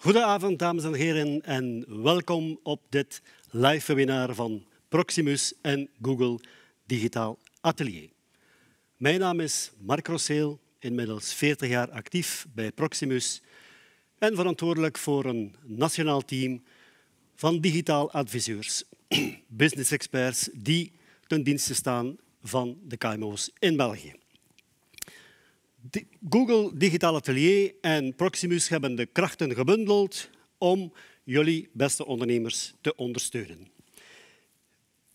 Goedenavond, dames en heren, en welkom op dit live webinar van Proximus en Google Digitaal Atelier. Mijn naam is Mark Rosseel, inmiddels 40 jaar actief bij Proximus en verantwoordelijk voor een nationaal team van digitaal adviseurs, business experts die ten dienste staan van de KMO's in België. Google, Digitaal Atelier en Proximus hebben de krachten gebundeld om jullie beste ondernemers te ondersteunen.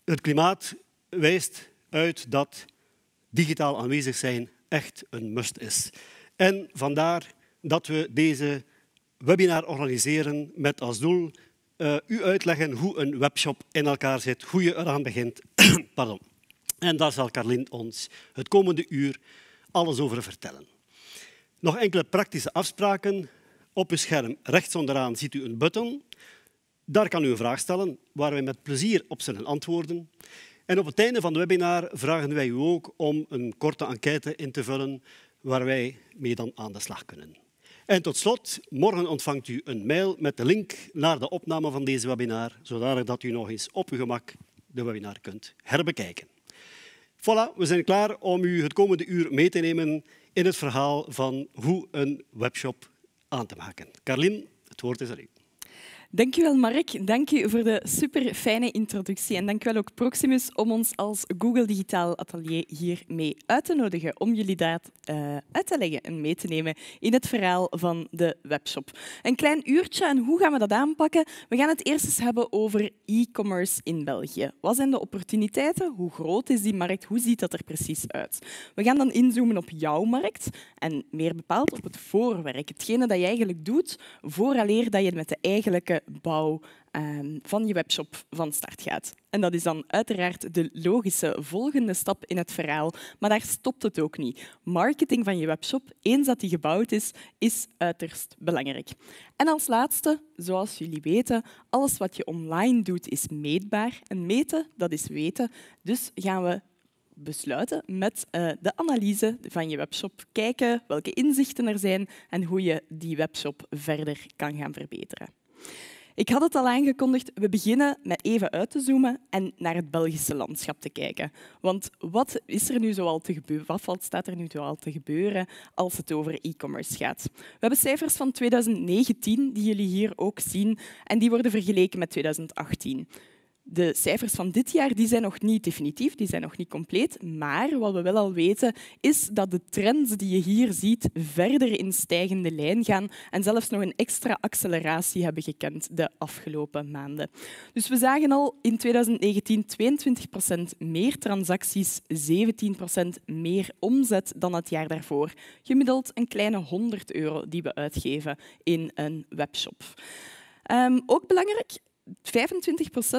Het klimaat wijst uit dat digitaal aanwezig zijn echt een must is. En vandaar dat we deze webinar organiseren met als doel uh, u uitleggen hoe een webshop in elkaar zit, hoe je eraan begint. Pardon. En daar zal Carlin ons het komende uur alles over vertellen. Nog enkele praktische afspraken. Op uw scherm rechts onderaan ziet u een button. Daar kan u een vraag stellen, waar wij met plezier op zullen antwoorden. En op het einde van het webinar vragen wij u ook om een korte enquête in te vullen waar wij mee dan aan de slag kunnen. En tot slot, morgen ontvangt u een mail met de link naar de opname van deze webinar, zodat u nog eens op uw gemak de webinar kunt herbekijken. Voilà, we zijn klaar om u het komende uur mee te nemen in het verhaal van hoe een webshop aan te maken. Carlin, het woord is aan u. Dankjewel Mark, dank voor de super fijne introductie. En dankjewel ook Proximus om ons als Google Digitaal Atelier hiermee uit te nodigen. Om jullie daar eh, uit te leggen en mee te nemen in het verhaal van de webshop. Een klein uurtje en hoe gaan we dat aanpakken? We gaan het eerst eens hebben over e-commerce in België. Wat zijn de opportuniteiten? Hoe groot is die markt? Hoe ziet dat er precies uit? We gaan dan inzoomen op jouw markt en meer bepaald op het voorwerk. Hetgene dat je eigenlijk doet vooraleer dat je met de eigenlijke bouw ehm, van je webshop van start gaat. En dat is dan uiteraard de logische volgende stap in het verhaal, maar daar stopt het ook niet. Marketing van je webshop, eens dat die gebouwd is, is uiterst belangrijk. En als laatste, zoals jullie weten, alles wat je online doet is meetbaar. En meten, dat is weten. Dus gaan we besluiten met eh, de analyse van je webshop. Kijken welke inzichten er zijn en hoe je die webshop verder kan gaan verbeteren. Ik had het al aangekondigd, we beginnen met even uit te zoomen en naar het Belgische landschap te kijken. Want wat is er nu zoal te gebeuren? Wat staat er nu zoal te gebeuren als het over e-commerce gaat? We hebben cijfers van 2019 die jullie hier ook zien en die worden vergeleken met 2018. De cijfers van dit jaar die zijn nog niet definitief, die zijn nog niet compleet. Maar wat we wel al weten, is dat de trends die je hier ziet verder in stijgende lijn gaan en zelfs nog een extra acceleratie hebben gekend de afgelopen maanden. Dus we zagen al in 2019 22% meer transacties, 17% meer omzet dan het jaar daarvoor. Gemiddeld een kleine 100 euro die we uitgeven in een webshop. Ehm, ook belangrijk, 25%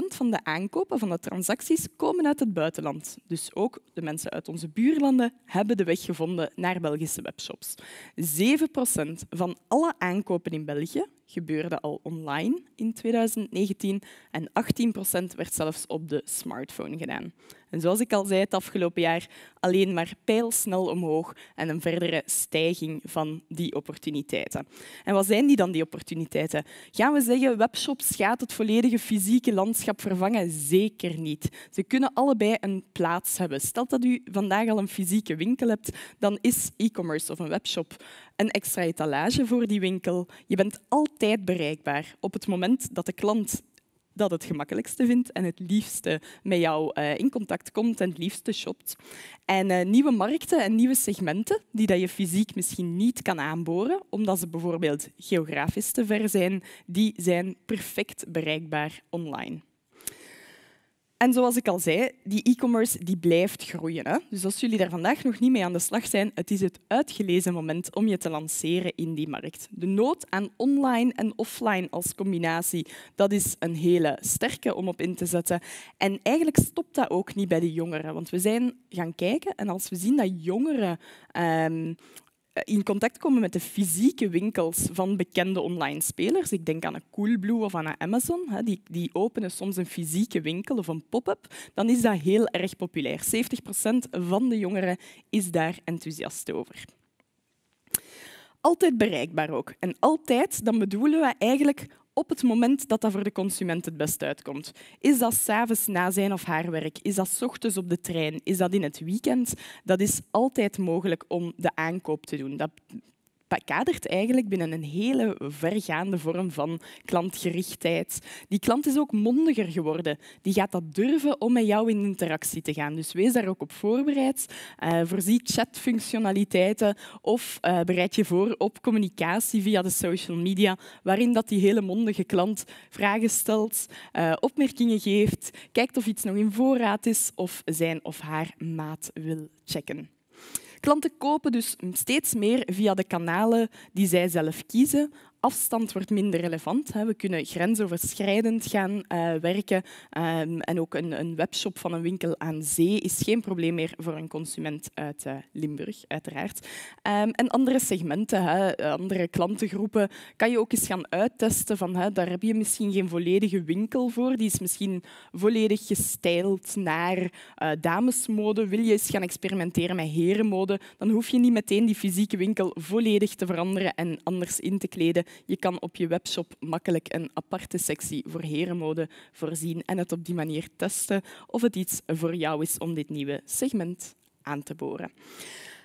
van de aankopen, van de transacties, komen uit het buitenland. Dus ook de mensen uit onze buurlanden hebben de weg gevonden naar Belgische webshops. 7% van alle aankopen in België gebeurde al online in 2019 en 18% werd zelfs op de smartphone gedaan. En zoals ik al zei, het afgelopen jaar alleen maar pijlsnel omhoog en een verdere stijging van die opportuniteiten. En wat zijn die dan, die opportuniteiten? Gaan we zeggen, webshops gaat het volledige fysieke landschap vervangen? Zeker niet. Ze kunnen allebei een plaats hebben. Stel dat u vandaag al een fysieke winkel hebt, dan is e-commerce of een webshop een extra etalage voor die winkel. Je bent altijd bereikbaar. Op het moment dat de klant dat het gemakkelijkste vindt en het liefste met jou eh, in contact komt en het liefste shopt. En eh, nieuwe markten en nieuwe segmenten die dat je fysiek misschien niet kan aanboren, omdat ze bijvoorbeeld geografisch te ver zijn, die zijn perfect bereikbaar online. En zoals ik al zei, die e-commerce die blijft groeien. Hè? Dus als jullie daar vandaag nog niet mee aan de slag zijn, het is het uitgelezen moment om je te lanceren in die markt. De nood aan online en offline als combinatie, dat is een hele sterke om op in te zetten. En eigenlijk stopt dat ook niet bij de jongeren, want we zijn gaan kijken en als we zien dat jongeren ehm, in contact komen met de fysieke winkels van bekende online spelers. Ik denk aan een Coolblue of aan een Amazon. die, die openen soms een fysieke winkel of een pop-up. Dan is dat heel erg populair. 70% van de jongeren is daar enthousiast over. Altijd bereikbaar ook. En altijd, dan bedoelen we eigenlijk op het moment dat dat voor de consument het best uitkomt. Is dat s'avonds na zijn of haar werk? Is dat s ochtends op de trein? Is dat in het weekend? Dat is altijd mogelijk om de aankoop te doen. Dat kadert eigenlijk binnen een hele vergaande vorm van klantgerichtheid. Die klant is ook mondiger geworden. Die gaat dat durven om met jou in interactie te gaan. Dus wees daar ook op voorbereid. Uh, voorzie chatfunctionaliteiten of eh, bereid je voor op communicatie via de social media, waarin dat die hele mondige klant vragen stelt, eh, opmerkingen geeft, kijkt of iets nog in voorraad is of zijn of haar maat wil checken. Klanten kopen dus steeds meer via de kanalen die zij zelf kiezen, afstand wordt minder relevant. We kunnen grensoverschrijdend gaan eh, werken. Ehm, en ook een, webshop van een winkel aan zee is geen probleem meer voor een consument uit eh, Limburg, uiteraard. Ehm, en andere segmenten, andere klantengroepen, kan je ook eens gaan uittesten. Van, daar heb je misschien geen volledige winkel voor. Die is misschien volledig gestyled naar eh, damesmode. Wil je eens gaan experimenteren met herenmode, dan hoef je niet meteen die fysieke winkel volledig te veranderen en anders in te kleden. Je kan op je webshop makkelijk een aparte sectie voor herenmode voorzien en het op die manier testen of het iets voor jou is om dit nieuwe segment aan te boren.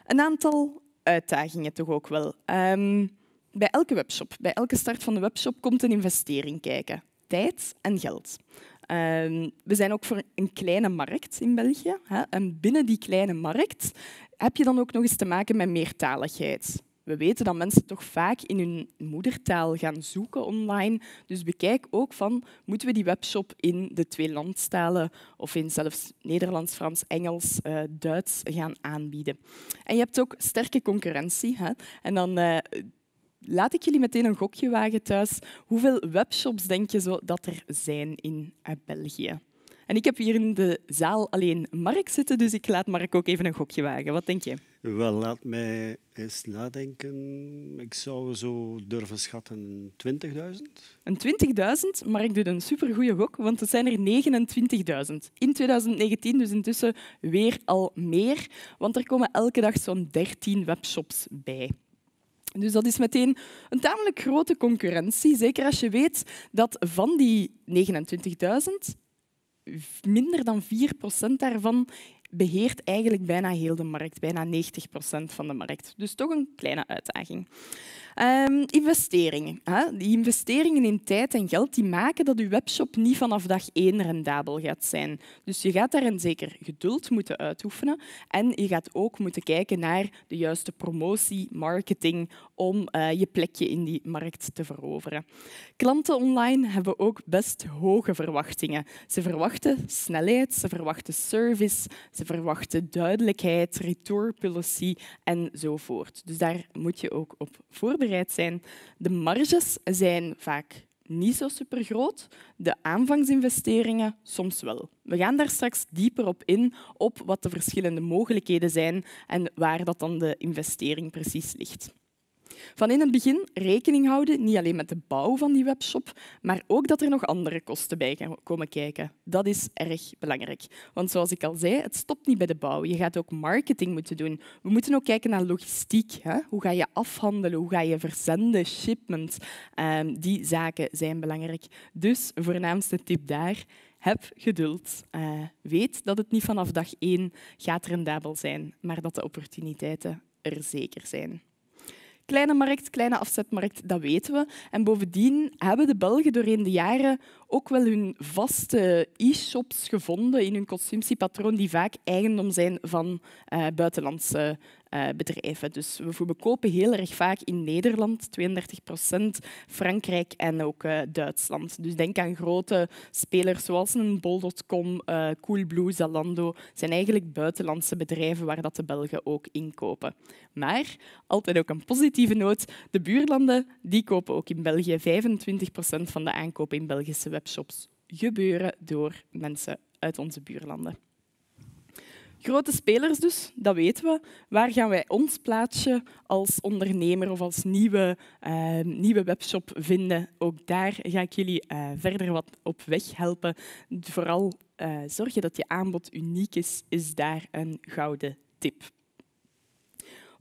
Een aantal uitdagingen toch ook wel. Ehm, bij elke webshop, bij elke start van de webshop komt een investering kijken. Tijd en geld. Ehm, we zijn ook voor een kleine markt in België. Hè? En binnen die kleine markt heb je dan ook nog eens te maken met meertaligheid. We weten dat mensen toch vaak in hun moedertaal gaan zoeken online. Dus bekijk ook van, moeten we die webshop in de twee landstalen of in zelfs Nederlands, Frans, Engels, eh, Duits gaan aanbieden. En je hebt ook sterke concurrentie. Hè? En dan... Eh, laat ik jullie meteen een gokje wagen thuis. Hoeveel webshops denk je zo dat er zijn in eh, België? En ik heb hier in de zaal alleen Mark zitten, dus ik laat Mark ook even een gokje wagen. Wat denk je? Wel, laat mij eens nadenken. Ik zou zo durven schatten 20.000. Een 20.000? Mark doe een supergoeie gok, want het zijn er 29.000. In 2019 dus intussen weer al meer, want er komen elke dag zo'n 13 webshops bij. Dus dat is meteen een tamelijk grote concurrentie, zeker als je weet dat van die 29.000 minder dan 4% daarvan beheert eigenlijk bijna heel de markt, bijna 90% van de markt. Dus toch een kleine uitdaging. Ehm, investeringen. Hè? Die investeringen in tijd en geld die maken dat je webshop niet vanaf dag één rendabel gaat zijn. Dus je gaat daar een zeker geduld moeten uitoefenen. En je gaat ook moeten kijken naar de juiste promotie, marketing, om eh, je plekje in die markt te veroveren. Klanten online hebben ook best hoge verwachtingen. Ze verwachten snelheid, ze verwachten service, ze verwachten duidelijkheid, retour policy enzovoort. Dus daar moet je ook op voorbereiden zijn. De marges zijn vaak niet zo supergroot, de aanvangsinvesteringen soms wel. We gaan daar straks dieper op in, op wat de verschillende mogelijkheden zijn en waar dat dan de investering precies ligt. Van in het begin rekening houden, niet alleen met de bouw van die webshop, maar ook dat er nog andere kosten bij gaan komen kijken. Dat is erg belangrijk. Want zoals ik al zei, het stopt niet bij de bouw. Je gaat ook marketing moeten doen. We moeten ook kijken naar logistiek. Hè? Hoe ga je afhandelen? Hoe ga je verzenden? Shipment. Ehm, die zaken zijn belangrijk. Dus voornaamste tip daar. Heb geduld. Eh, weet dat het niet vanaf dag één gaat rendabel zijn, maar dat de opportuniteiten er zeker zijn. Kleine markt, kleine afzetmarkt, dat weten we. En bovendien hebben de Belgen doorheen de jaren ook wel hun vaste e-shops gevonden in hun consumptiepatroon die vaak eigendom zijn van uh, buitenlandse eh, bedrijven. Dus we, kopen heel erg vaak in Nederland, 32 procent, Frankrijk en ook eh, Duitsland. Dus denk aan grote spelers zoals een Bol.com, uh, eh, Coolblue, Zalando. zijn eigenlijk buitenlandse bedrijven waar dat de Belgen ook inkopen. Maar, altijd ook een positieve noot, de buurlanden die kopen ook in België. 25 procent van de aankopen in Belgische webshops gebeuren door mensen uit onze buurlanden. Grote spelers dus, dat weten we. Waar gaan wij ons plaatsje als ondernemer of als nieuwe, eh, nieuwe webshop vinden? Ook daar ga ik jullie eh, verder wat op weg helpen. Vooral uh, zorgen dat je aanbod uniek is, is daar een gouden tip.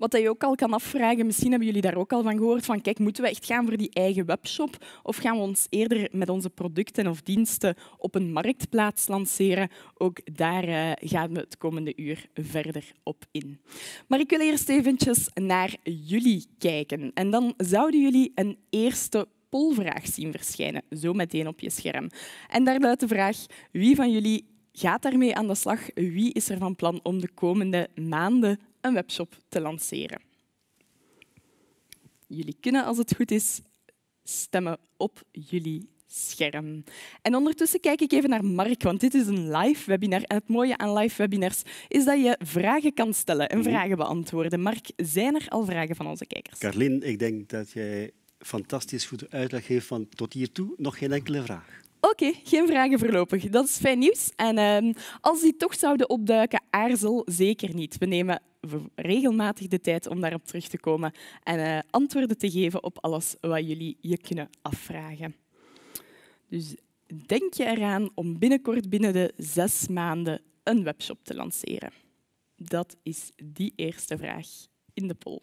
Wat je ook al kan afvragen, misschien hebben jullie daar ook al van gehoord, van kijk, moeten we echt gaan voor die eigen webshop of gaan we ons eerder met onze producten of diensten op een marktplaats lanceren? Ook daar uh, gaan we het komende uur verder op in. Maar ik wil eerst eventjes naar jullie kijken. En dan zouden jullie een eerste polvraag zien verschijnen, zo meteen op je scherm. En daar luidt de vraag, wie van jullie gaat daarmee aan de slag? Wie is er van plan om de komende maanden een webshop te lanceren. Jullie kunnen, als het goed is, stemmen op jullie scherm. En ondertussen kijk ik even naar Mark, want dit is een live webinar. En het mooie aan live webinars is dat je vragen kan stellen en mhm. vragen beantwoorden. Mark, zijn er al vragen van onze kijkers? Carlin, ik denk dat jij fantastisch goed uitleg geeft van tot hiertoe nog geen enkele vraag. Oké, geen vragen voorlopig. Dat is fijn nieuws. En ehm, als die toch zouden opduiken, aarzel zeker niet. We nemen regelmatig de tijd om daarop terug te komen en eh, antwoorden te geven op alles wat jullie je kunnen afvragen. Dus denk je eraan om binnenkort binnen de zes maanden een webshop te lanceren? Dat is die eerste vraag in de poll.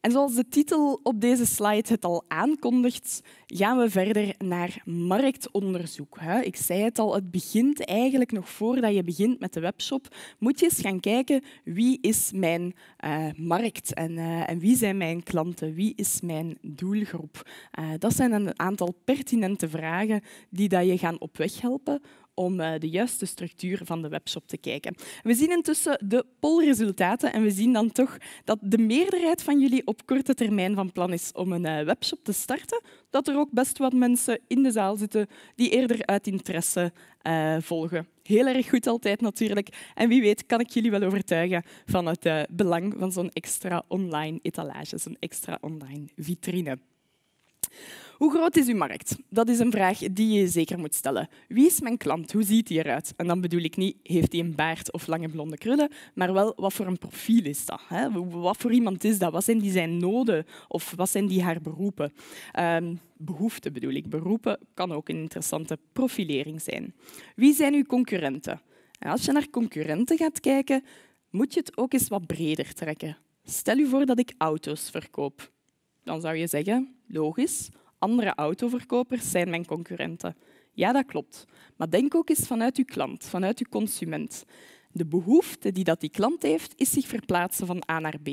En zoals de titel op deze slide het al aankondigt, gaan we verder naar marktonderzoek. Ik zei het al, het begint eigenlijk nog voordat je begint met de webshop. Moet je eens gaan kijken wie is mijn eh, markt en, eh, en wie zijn mijn klanten, wie is mijn doelgroep. Eh, dat zijn een aantal pertinente vragen die dat je gaan op weg helpen om eh, de juiste structuur van de webshop te kijken. We zien intussen de polresultaten en we zien dan toch dat de meerderheid van jullie op korte termijn van plan is om een eh, webshop te starten. Dat er ook best wat mensen in de zaal zitten die eerder uit interesse eh, volgen. Heel erg goed altijd natuurlijk. En wie weet kan ik jullie wel overtuigen van het belang van zo'n extra online etalage, zo'n extra online vitrine. Hoe groot is uw markt? Dat is een vraag die je zeker moet stellen. Wie is mijn klant? Hoe ziet hij eruit? En dan bedoel ik niet, heeft hij een baard of lange blonde krullen, maar wel, wat voor een profiel is dat? Hè? Wat voor iemand is dat? Wat zijn die zijn noden? Of wat zijn die haar beroepen? Ehm, behoeften bedoel ik. Beroepen kan ook een interessante profilering zijn. Wie zijn uw concurrenten? als je naar concurrenten gaat kijken, moet je het ook eens wat breder trekken. Stel u voor dat ik auto's verkoop. Dan zou je zeggen, logisch, andere autoverkopers zijn mijn concurrenten. Ja, dat klopt. Maar denk ook eens vanuit uw klant, vanuit uw consument. De behoefte die dat die klant heeft, is zich verplaatsen van A naar B.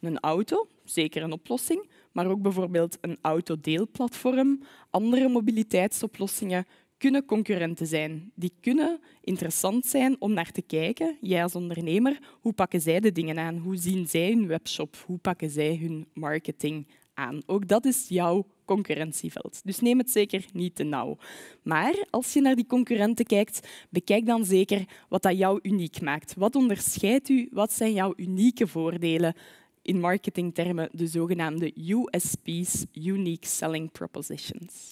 Een auto, zeker een oplossing, maar ook bijvoorbeeld een autodeelplatform, andere mobiliteitsoplossingen kunnen concurrenten zijn. Die kunnen interessant zijn om naar te kijken. Jij als ondernemer, hoe pakken zij de dingen aan? Hoe zien zij hun webshop? Hoe pakken zij hun marketing aan? Ook dat is jouw concurrentieveld. Dus neem het zeker niet te nauw. Maar als je naar die concurrenten kijkt, bekijk dan zeker wat dat jou uniek maakt. Wat onderscheidt u? Wat zijn jouw unieke voordelen? In marketingtermen de zogenaamde USP's, Unique Selling Propositions.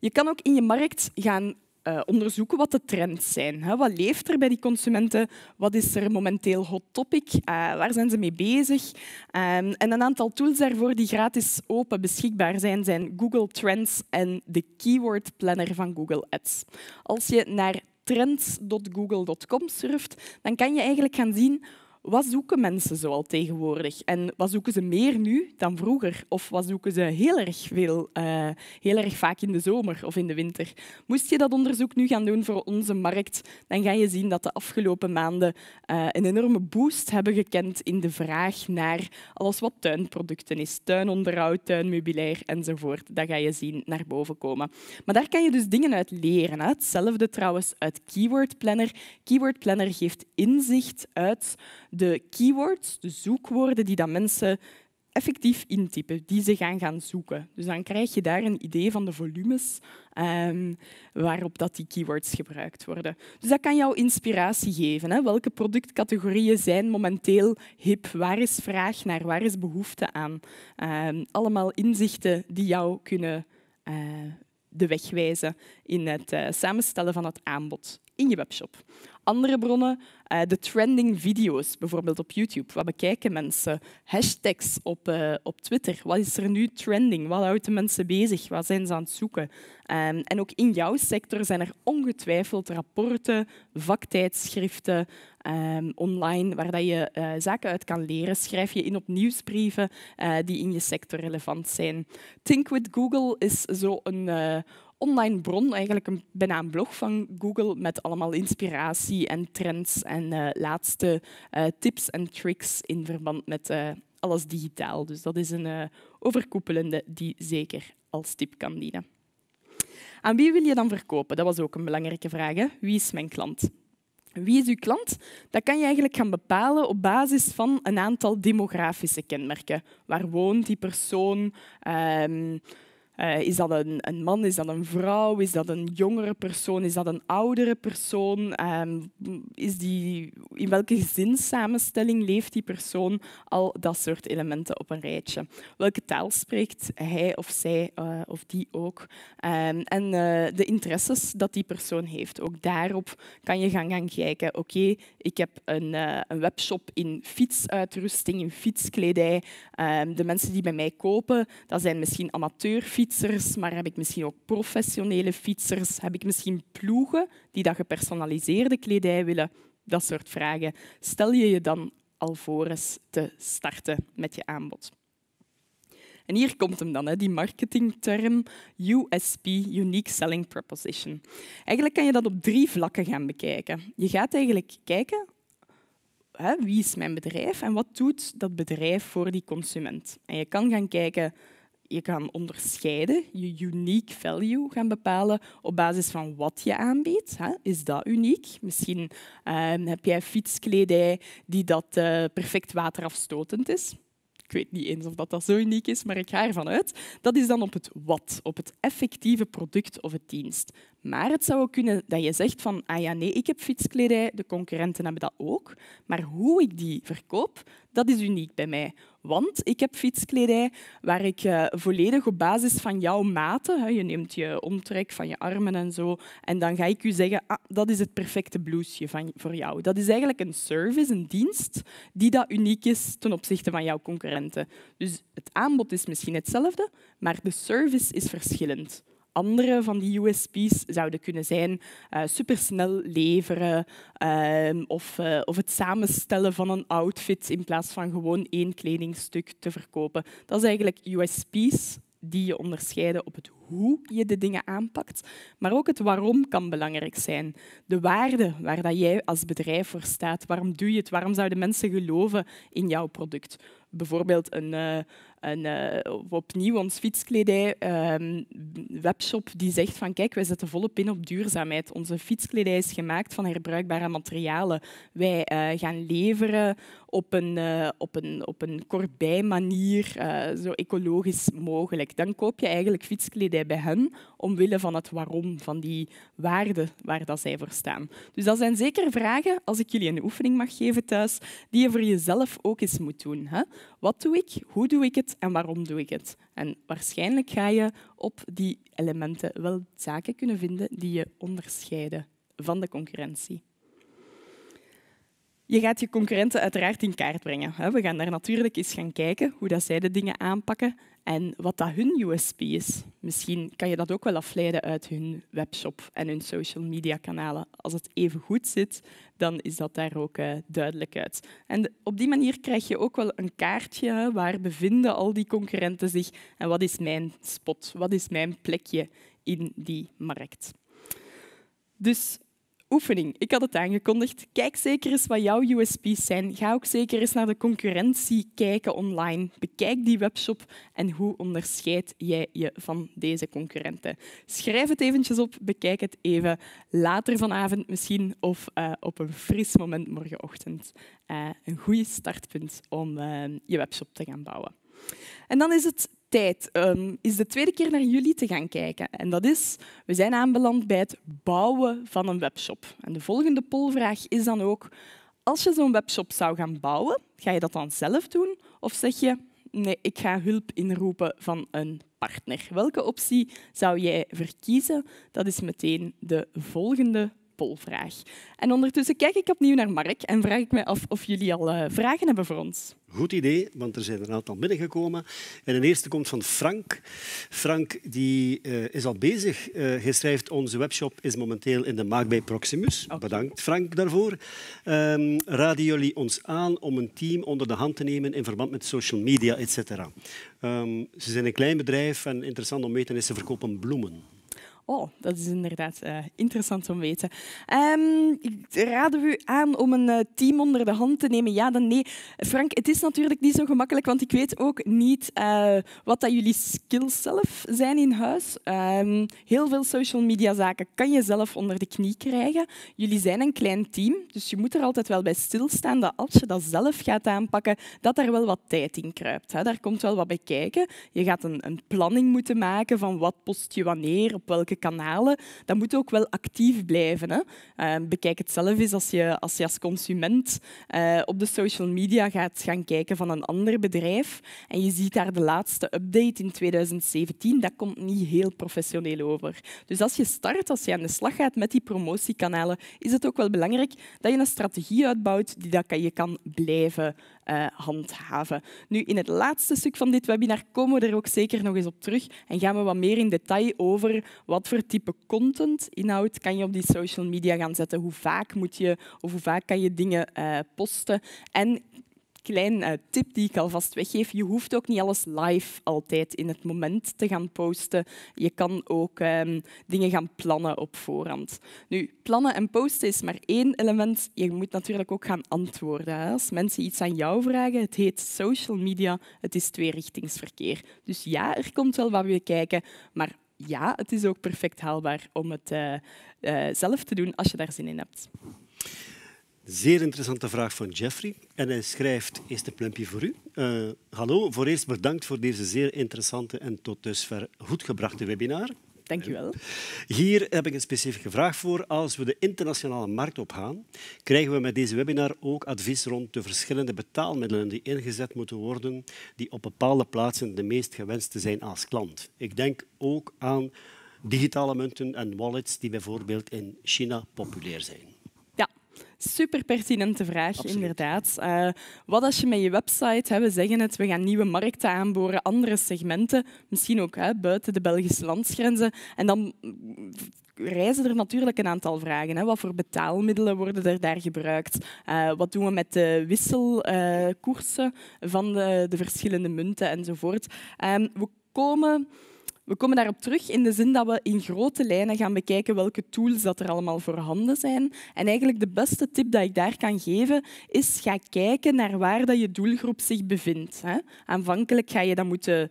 Je kan ook in je markt gaan eh, onderzoeken wat de trends zijn. Hè. Wat leeft er bij die consumenten? Wat is er momenteel hot topic? Eh, waar zijn ze mee bezig? Ehm, en een aantal tools daarvoor die gratis open beschikbaar zijn, zijn Google Trends en de Keyword Planner van Google Ads. Als je naar trends.google.com surft, dan kan je eigenlijk gaan zien wat zoeken mensen zoal tegenwoordig? En wat zoeken ze meer nu dan vroeger? Of wat zoeken ze heel erg veel, eh, heel erg vaak in de zomer of in de winter? Moest je dat onderzoek nu gaan doen voor onze markt, dan ga je zien dat de afgelopen maanden eh, een enorme boost hebben gekend in de vraag naar alles wat tuinproducten is. Tuinonderhoud, tuinmeubilair enzovoort. Dat ga je zien naar boven komen. Maar daar kan je dus dingen uit leren. Hè? Hetzelfde trouwens uit Keyword Planner. Keyword Planner geeft inzicht uit de keywords, de zoekwoorden die dat mensen effectief intypen, die ze gaan gaan zoeken. Dus dan krijg je daar een idee van de volumes ehm, waarop dat die keywords gebruikt worden. Dus dat kan jou inspiratie geven. Hè? Welke productcategorieën zijn momenteel hip? Waar is vraag naar? Waar is behoefte aan? Ehm, allemaal inzichten die jou kunnen eh, de weg wijzen in het eh, samenstellen van het aanbod in je webshop andere bronnen, eh, de trending video's, bijvoorbeeld op YouTube. Wat bekijken mensen? Hashtags op, eh, op Twitter. Wat is er nu trending? Wat houden mensen bezig? Wat zijn ze aan het zoeken? Ehm, en ook in jouw sector zijn er ongetwijfeld rapporten, vaktijdschriften ehm, online waar dat je uh, zaken uit kan leren. Schrijf je in op nieuwsbrieven die in je sector relevant zijn. Think with Google is zo een online bron, eigenlijk een, bijna een blog van Google met allemaal inspiratie en trends en eh, laatste eh, tips en tricks in verband met eh, alles digitaal. Dus dat is een overkoepelende die zeker als tip kan dienen. Aan wie wil je dan verkopen? Dat was ook een belangrijke vraag. Hè? Wie is mijn klant? Wie is uw klant? Dat kan je eigenlijk gaan bepalen op basis van een aantal demografische kenmerken. Waar woont die persoon? Ehm, eh, is dat een, man? Is dat een vrouw? Is dat een jongere persoon? Is dat een oudere persoon? Ehm, is die, in welke gezinssamenstelling leeft die persoon? Al dat soort elementen op een rijtje. Welke taal spreekt hij of zij eh, of die ook? Ehm, en eh, de interesses dat die persoon heeft. Ook daarop kan je gaan, gaan kijken. Oké, ik heb een, een, webshop in fietsuitrusting, in fietskledij. Ehm, de mensen die bij mij kopen, dat zijn misschien amateurfiets maar heb ik misschien ook professionele fietsers? Heb ik misschien ploegen die dat gepersonaliseerde kledij willen? Dat soort vragen. Stel je je dan alvorens te starten met je aanbod. En hier komt hem dan, die marketingterm USP, Unique Selling Proposition. Eigenlijk kan je dat op drie vlakken gaan bekijken. Je gaat eigenlijk kijken wie is mijn bedrijf en wat doet dat bedrijf voor die consument. En je kan gaan kijken je kan onderscheiden, je unique value gaan bepalen op basis van wat je aanbiedt. Is dat uniek? Misschien ehm, heb jij fietskledij die dat eh, perfect waterafstotend is. Ik weet niet eens of dat, dat zo uniek is, maar ik ga ervan uit. Dat is dan op het wat, op het effectieve product of het dienst. Maar het zou ook kunnen dat je zegt van, ah ja, nee, ik heb fietskledij, de concurrenten hebben dat ook. Maar hoe ik die verkoop, dat is uniek bij mij. Want ik heb fietskledij waar ik eh, volledig op basis van jouw maten, je neemt je omtrek van je armen en zo, en dan ga ik u zeggen, ah, dat is het perfecte blouseje voor jou. Dat is eigenlijk een service, een dienst, die dat uniek is ten opzichte van jouw concurrenten. Dus het aanbod is misschien hetzelfde, maar de service is verschillend andere van die USP's zouden kunnen zijn eh, supersnel leveren ehm, of, eh, of het samenstellen van een outfit in plaats van gewoon één kledingstuk te verkopen. Dat is eigenlijk USP's die je onderscheiden op het hoe je de dingen aanpakt, maar ook het waarom kan belangrijk zijn. De waarde waar dat jij als bedrijf voor staat, waarom doe je het, waarom zouden mensen geloven in jouw product. Bijvoorbeeld een, eh, een, eh, opnieuw ons fietskledij ehm, webshop die zegt van kijk, wij zetten volle pin op duurzaamheid. Onze fietskledij is gemaakt van herbruikbare materialen. Wij eh, gaan leveren op een, uh, op een, op een korbij manier, zo ecologisch mogelijk. Dan koop je eigenlijk fietskledij bij hen omwille van het waarom, van die waarde waar dat zij voor staan. Dus dat zijn zeker vragen, als ik jullie een oefening mag geven thuis, die je voor jezelf ook eens moet doen. Hè? Wat doe ik? Hoe doe ik het? en waarom doe ik het? En waarschijnlijk ga je op die elementen wel zaken kunnen vinden die je onderscheiden van de concurrentie. Je gaat je concurrenten uiteraard in kaart brengen. We gaan daar natuurlijk eens gaan kijken hoe dat zij de dingen aanpakken en wat dat hun USP is. Misschien kan je dat ook wel afleiden uit hun webshop en hun social media kanalen. Als het even goed zit, dan is dat daar ook eh, duidelijk uit. En op die manier krijg je ook wel een kaartje waar bevinden al die concurrenten zich en wat is mijn spot, wat is mijn plekje in die markt. Dus Oefening. Ik had het aangekondigd. Kijk zeker eens wat jouw USP's zijn. Ga ook zeker eens naar de concurrentie kijken online. Bekijk die webshop en hoe onderscheid jij je van deze concurrenten? Schrijf het eventjes op, bekijk het even later vanavond misschien of eh, op een fris moment morgenochtend. Eh, een goed startpunt om eh, je webshop te gaan bouwen. En dan is het tijd ehm, is de tweede keer naar jullie te gaan kijken. En dat is, we zijn aanbeland bij het bouwen van een webshop. En de volgende polvraag is dan ook, als je zo'n webshop zou gaan bouwen, ga je dat dan zelf doen? Of zeg je, nee, ik ga hulp inroepen van een partner? Welke optie zou jij verkiezen? Dat is meteen de volgende polvraag. En ondertussen kijk ik opnieuw naar Mark en vraag ik me af of jullie al eh, vragen hebben voor ons. Goed idee, want er zijn een aantal binnengekomen. En de eerste komt van Frank. Frank die, eh, is al bezig. Uh, hij schrijft, onze webshop is momenteel in de maak bij Proximus. Bedankt Frank daarvoor. Um, raden jullie ons aan om een team onder de hand te nemen in verband met social media, etc. Um, ehm, ze zijn een klein bedrijf en interessant om te weten is, ze verkopen bloemen. Oh, dat is inderdaad eh, interessant om te weten. Um, raden we u aan om een eh, team onder de hand te nemen? Ja dan nee. Frank, het is natuurlijk niet zo gemakkelijk, want ik weet ook niet eh, wat dat jullie skills zelf zijn in huis. Ehm, heel veel social media zaken kan je zelf onder de knie krijgen. Jullie zijn een klein team, dus je moet er altijd wel bij stilstaan dat als je dat zelf gaat aanpakken, dat er wel wat tijd in kruipt. Hè. Daar komt wel wat bij kijken. Je gaat een, een planning moeten maken van wat post je wanneer, op welke kanalen, dat moet ook wel actief blijven. Hè. Ehm, bekijk het zelf eens als je als, consument eh, op de social media gaat gaan kijken van een ander bedrijf en je ziet daar de laatste update in 2017, dat komt niet heel professioneel over. Dus als je start, als je aan de slag gaat met die promotiekanalen, is het ook wel belangrijk dat je een strategie uitbouwt die dat je kan blijven eh, handhaven. Nu, in het laatste stuk van dit webinar komen we er ook zeker nog eens op terug en gaan we wat meer in detail over wat voor type content, inhoud, kan je op die social media gaan zetten. Hoe vaak moet je of hoe vaak kan je dingen eh, posten en klein eh, tip die ik alvast weggeef. Je hoeft ook niet alles live altijd in het moment te gaan posten. Je kan ook ehm, dingen gaan plannen op voorhand. Nu, plannen en posten is maar één element. Je moet natuurlijk ook gaan antwoorden. Als mensen iets aan jou vragen, het heet social media, het is tweerichtingsverkeer. Dus ja, er komt wel wat weer kijken, maar ja, het is ook perfect haalbaar om het eh, eh, zelf te doen als je daar zin in hebt. Zeer interessante vraag van Jeffrey. En hij schrijft, is een plumpje voor u? Eh, hallo, voor eerst bedankt voor deze zeer interessante en tot dusver goed gebrachte webinar. Dank je wel. Hier heb ik een specifieke vraag voor. Als we de internationale markt opgaan, krijgen we met deze webinar ook advies rond de verschillende betaalmiddelen die ingezet moeten worden, die op bepaalde plaatsen de meest gewenste zijn als klant. Ik denk ook aan digitale munten en wallets die bijvoorbeeld in China populair zijn. Super pertinente vraag, inderdaad. Eh, wat als je met je website, hè, we zeggen het, we gaan nieuwe markten aanboren, andere segmenten, misschien ook hè, buiten de Belgische landsgrenzen. En dan reizen er natuurlijk een aantal vragen. Hè. Wat voor betaalmiddelen worden er daar gebruikt? Eh, wat doen we met de wisselkoersen eh, van de, de, verschillende munten enzovoort? Ehm, we komen we komen daarop terug in de zin dat we in grote lijnen gaan bekijken welke tools dat er allemaal voorhanden zijn. En eigenlijk de beste tip dat ik daar kan geven is ga kijken naar waar dat je doelgroep zich bevindt. Aanvankelijk ga je dat moeten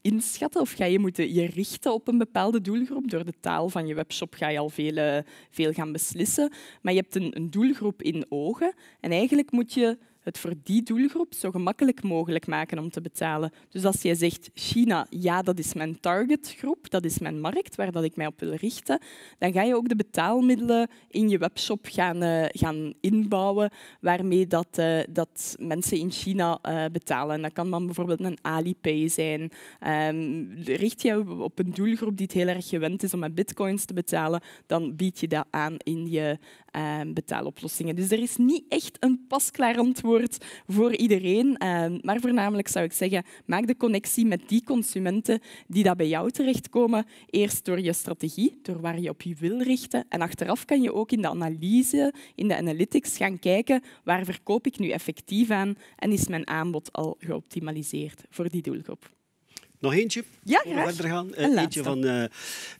inschatten of ga je moeten je richten op een bepaalde doelgroep. Door de taal van je webshop ga je al veel, veel gaan beslissen. Maar je hebt een, een doelgroep in ogen en eigenlijk moet je het voor die doelgroep zo gemakkelijk mogelijk maken om te betalen. Dus als jij zegt China, ja, dat is mijn targetgroep, dat is mijn markt waar dat ik mij op wil richten, dan ga je ook de betaalmiddelen in je webshop gaan, eh, gaan inbouwen waarmee dat, eh, dat mensen in China eh, betalen. Dat kan dan bijvoorbeeld een Alipay zijn. Um, richt je op een doelgroep die het heel erg gewend is om met bitcoins te betalen, dan bied je dat aan in je Ehm, betaaloplossingen. Dus er is niet echt een pasklaar antwoord voor iedereen. Ehm, maar voornamelijk zou ik zeggen, maak de connectie met die consumenten die dat bij jou terechtkomen. Eerst door je strategie, door waar je op je wil richten. En achteraf kan je ook in de analyse, in de analytics gaan kijken waar verkoop ik nu effectief aan en is mijn aanbod al geoptimaliseerd voor die doelgroep. Nog eentje? Ja, graag. gaan. Een eh, eentje van eh,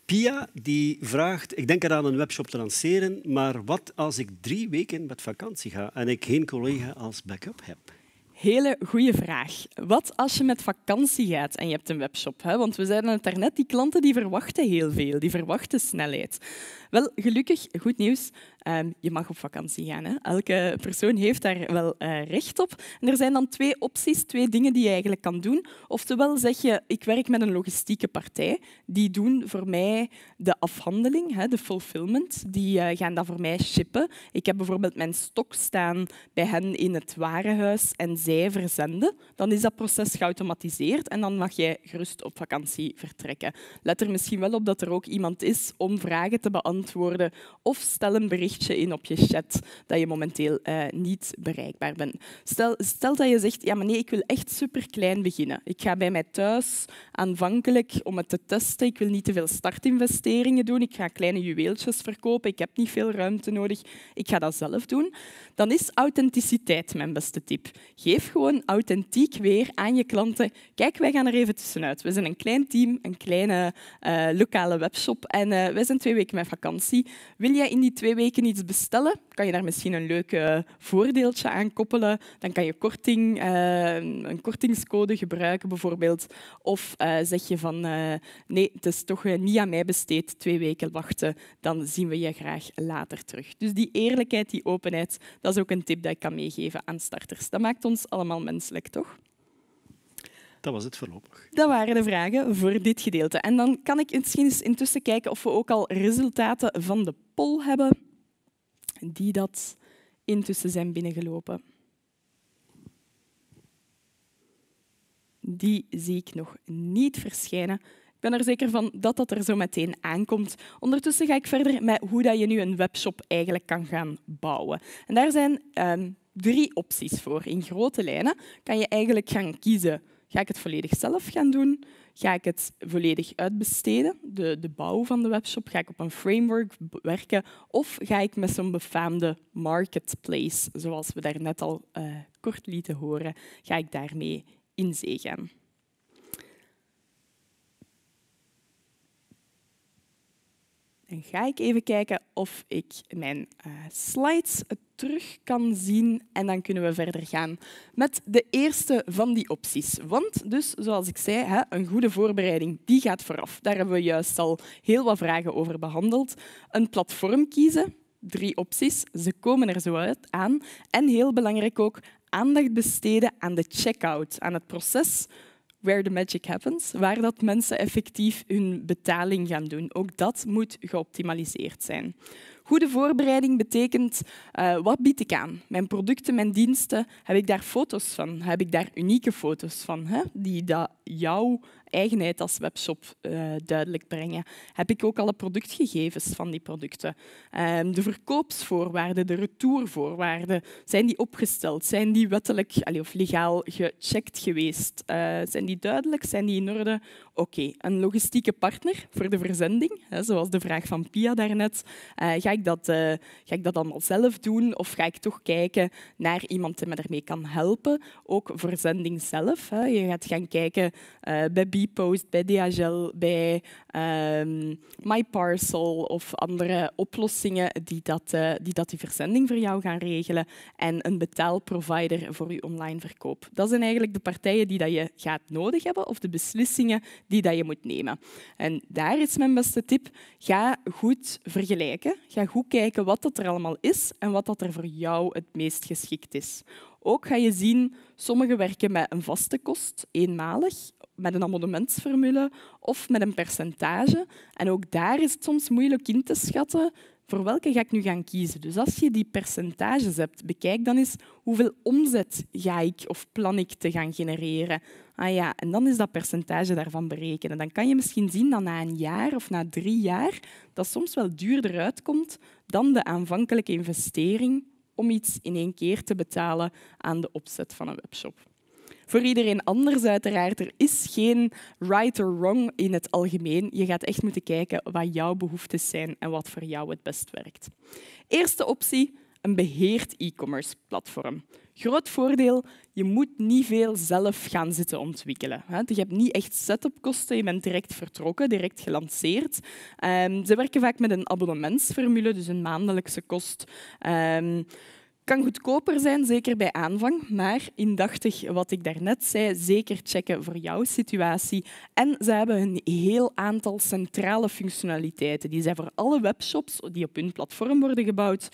Pia, die vraagt... Ik denk eraan een webshop te lanceren, maar wat als ik drie weken met vakantie ga en ik geen collega als backup heb? Hele goede vraag. Wat als je met vakantie gaat en je hebt een webshop? Hè? Want we zeiden het daarnet, die klanten die verwachten heel veel. Die verwachten snelheid. Wel, gelukkig, goed nieuws. Ehm, je mag op vakantie gaan. Hè? Elke persoon heeft daar wel eh, recht op. En er zijn dan twee opties, twee dingen die je eigenlijk kan doen. Oftewel zeg je, ik werk met een logistieke partij. Die doen voor mij de afhandeling, hè, de fulfillment. Die eh, gaan dat voor mij shippen. Ik heb bijvoorbeeld mijn stok staan bij hen in het warenhuis en zij verzenden. Dan is dat proces geautomatiseerd en dan mag jij gerust op vakantie vertrekken. Let er misschien wel op dat er ook iemand is om vragen te beantwoorden of stel een berichtje in op je chat dat je momenteel eh, niet bereikbaar bent. Stel, stel dat je zegt, ja maar nee, ik wil echt superklein beginnen. Ik ga bij mij thuis aanvankelijk om het te testen. Ik wil niet te veel startinvesteringen doen. Ik ga kleine juweeltjes verkopen. Ik heb niet veel ruimte nodig. Ik ga dat zelf doen. Dan is authenticiteit mijn beste tip. Geef gewoon authentiek weer aan je klanten. Kijk, wij gaan er even tussenuit. We zijn een klein team, een kleine eh, lokale webshop en eh, wij zijn twee weken met vakantie. Wil jij in die twee weken iets bestellen? Kan je daar misschien een leuk eh, voordeeltje aan koppelen? Dan kan je korting, eh, een kortingscode gebruiken bijvoorbeeld. Of eh, zeg je van nee, het is toch niet aan mij besteed, twee weken wachten, dan zien we je graag later terug. Dus die eerlijkheid, die openheid, dat is ook een tip dat ik kan meegeven aan starters. Dat maakt ons allemaal menselijk, toch? Dat was het voorlopig. Dat waren de vragen voor dit gedeelte. En dan kan ik misschien eens intussen kijken of we ook al resultaten van de poll hebben die dat intussen zijn binnengelopen. Die zie ik nog niet verschijnen. Ik ben er zeker van dat dat er zo meteen aankomt. Ondertussen ga ik verder met hoe dat je nu een webshop eigenlijk kan gaan bouwen. En daar zijn ehm, drie opties voor. In grote lijnen kan je eigenlijk gaan kiezen Ga ik het volledig zelf gaan doen? Ga ik het volledig uitbesteden? De, de bouw van de webshop? Ga ik op een framework werken? Of ga ik met zo'n befaamde marketplace, zoals we daar net al eh, kort lieten horen, ga ik daarmee in zee gaan? Dan ga ik even kijken of ik mijn eh, slides terug kan zien en dan kunnen we verder gaan met de eerste van die opties. Want dus, zoals ik zei, een goede voorbereiding die gaat vooraf. Daar hebben we juist al heel wat vragen over behandeld. Een platform kiezen, drie opties, ze komen er zo uit aan. En heel belangrijk ook, aandacht besteden aan de checkout, aan het proces where the magic happens, waar dat mensen effectief hun betaling gaan doen. Ook dat moet geoptimaliseerd zijn. Goede voorbereiding betekent, uh, wat bied ik aan? Mijn producten, mijn diensten, heb ik daar foto's van? Heb ik daar unieke foto's van, hè? die dat jou eigenheid als webshop eh, duidelijk brengen? Heb ik ook alle productgegevens van die producten? Ehm, de verkoopsvoorwaarden, de retourvoorwaarden, zijn die opgesteld? Zijn die wettelijk of legaal gecheckt geweest? Uh, zijn die duidelijk? Zijn die in orde? Oké, een logistieke partner voor de verzending, hè, zoals de vraag van Pia daarnet. Uh, ga, ik dat, ga ik dat allemaal zelf doen of ga ik toch kijken naar iemand die me daarmee kan helpen? Ook verzending zelf. Hè. Je gaat gaan kijken bij post, bij DHL, bij ehm, MyParcel of andere oplossingen die dat, eh, die dat die verzending voor jou gaan regelen en een betaalprovider voor je online verkoop. Dat zijn eigenlijk de partijen die dat je gaat nodig hebben of de beslissingen die dat je moet nemen. En daar is mijn beste tip. Ga goed vergelijken. Ga goed kijken wat dat er allemaal is en wat dat er voor jou het meest geschikt is. Ook ga je zien, sommige werken met een vaste kost, eenmalig met een abonnementsformule of met een percentage. En ook daar is het soms moeilijk in te schatten voor welke ga ik nu gaan kiezen. Dus als je die percentages hebt, bekijk dan eens hoeveel omzet ga ik of plan ik te gaan genereren. Ah ja, en dan is dat percentage daarvan berekenen. Dan kan je misschien zien dat na een jaar of na drie jaar dat soms wel duurder uitkomt dan de aanvankelijke investering om iets in één keer te betalen aan de opzet van een webshop voor iedereen anders uiteraard. Er is geen right or wrong in het algemeen. Je gaat echt moeten kijken wat jouw behoeftes zijn en wat voor jou het best werkt. Eerste optie, een beheerd e-commerce platform. Groot voordeel, je moet niet veel zelf gaan zitten ontwikkelen. Je hebt niet echt setupkosten, je bent direct vertrokken, direct gelanceerd. Ehm, ze werken vaak met een abonnementsformule, dus een maandelijkse kost. Ehm, kan goedkoper zijn, zeker bij aanvang, maar indachtig wat ik daarnet zei, zeker checken voor jouw situatie. En ze hebben een heel aantal centrale functionaliteiten die zij voor alle webshops die op hun platform worden gebouwd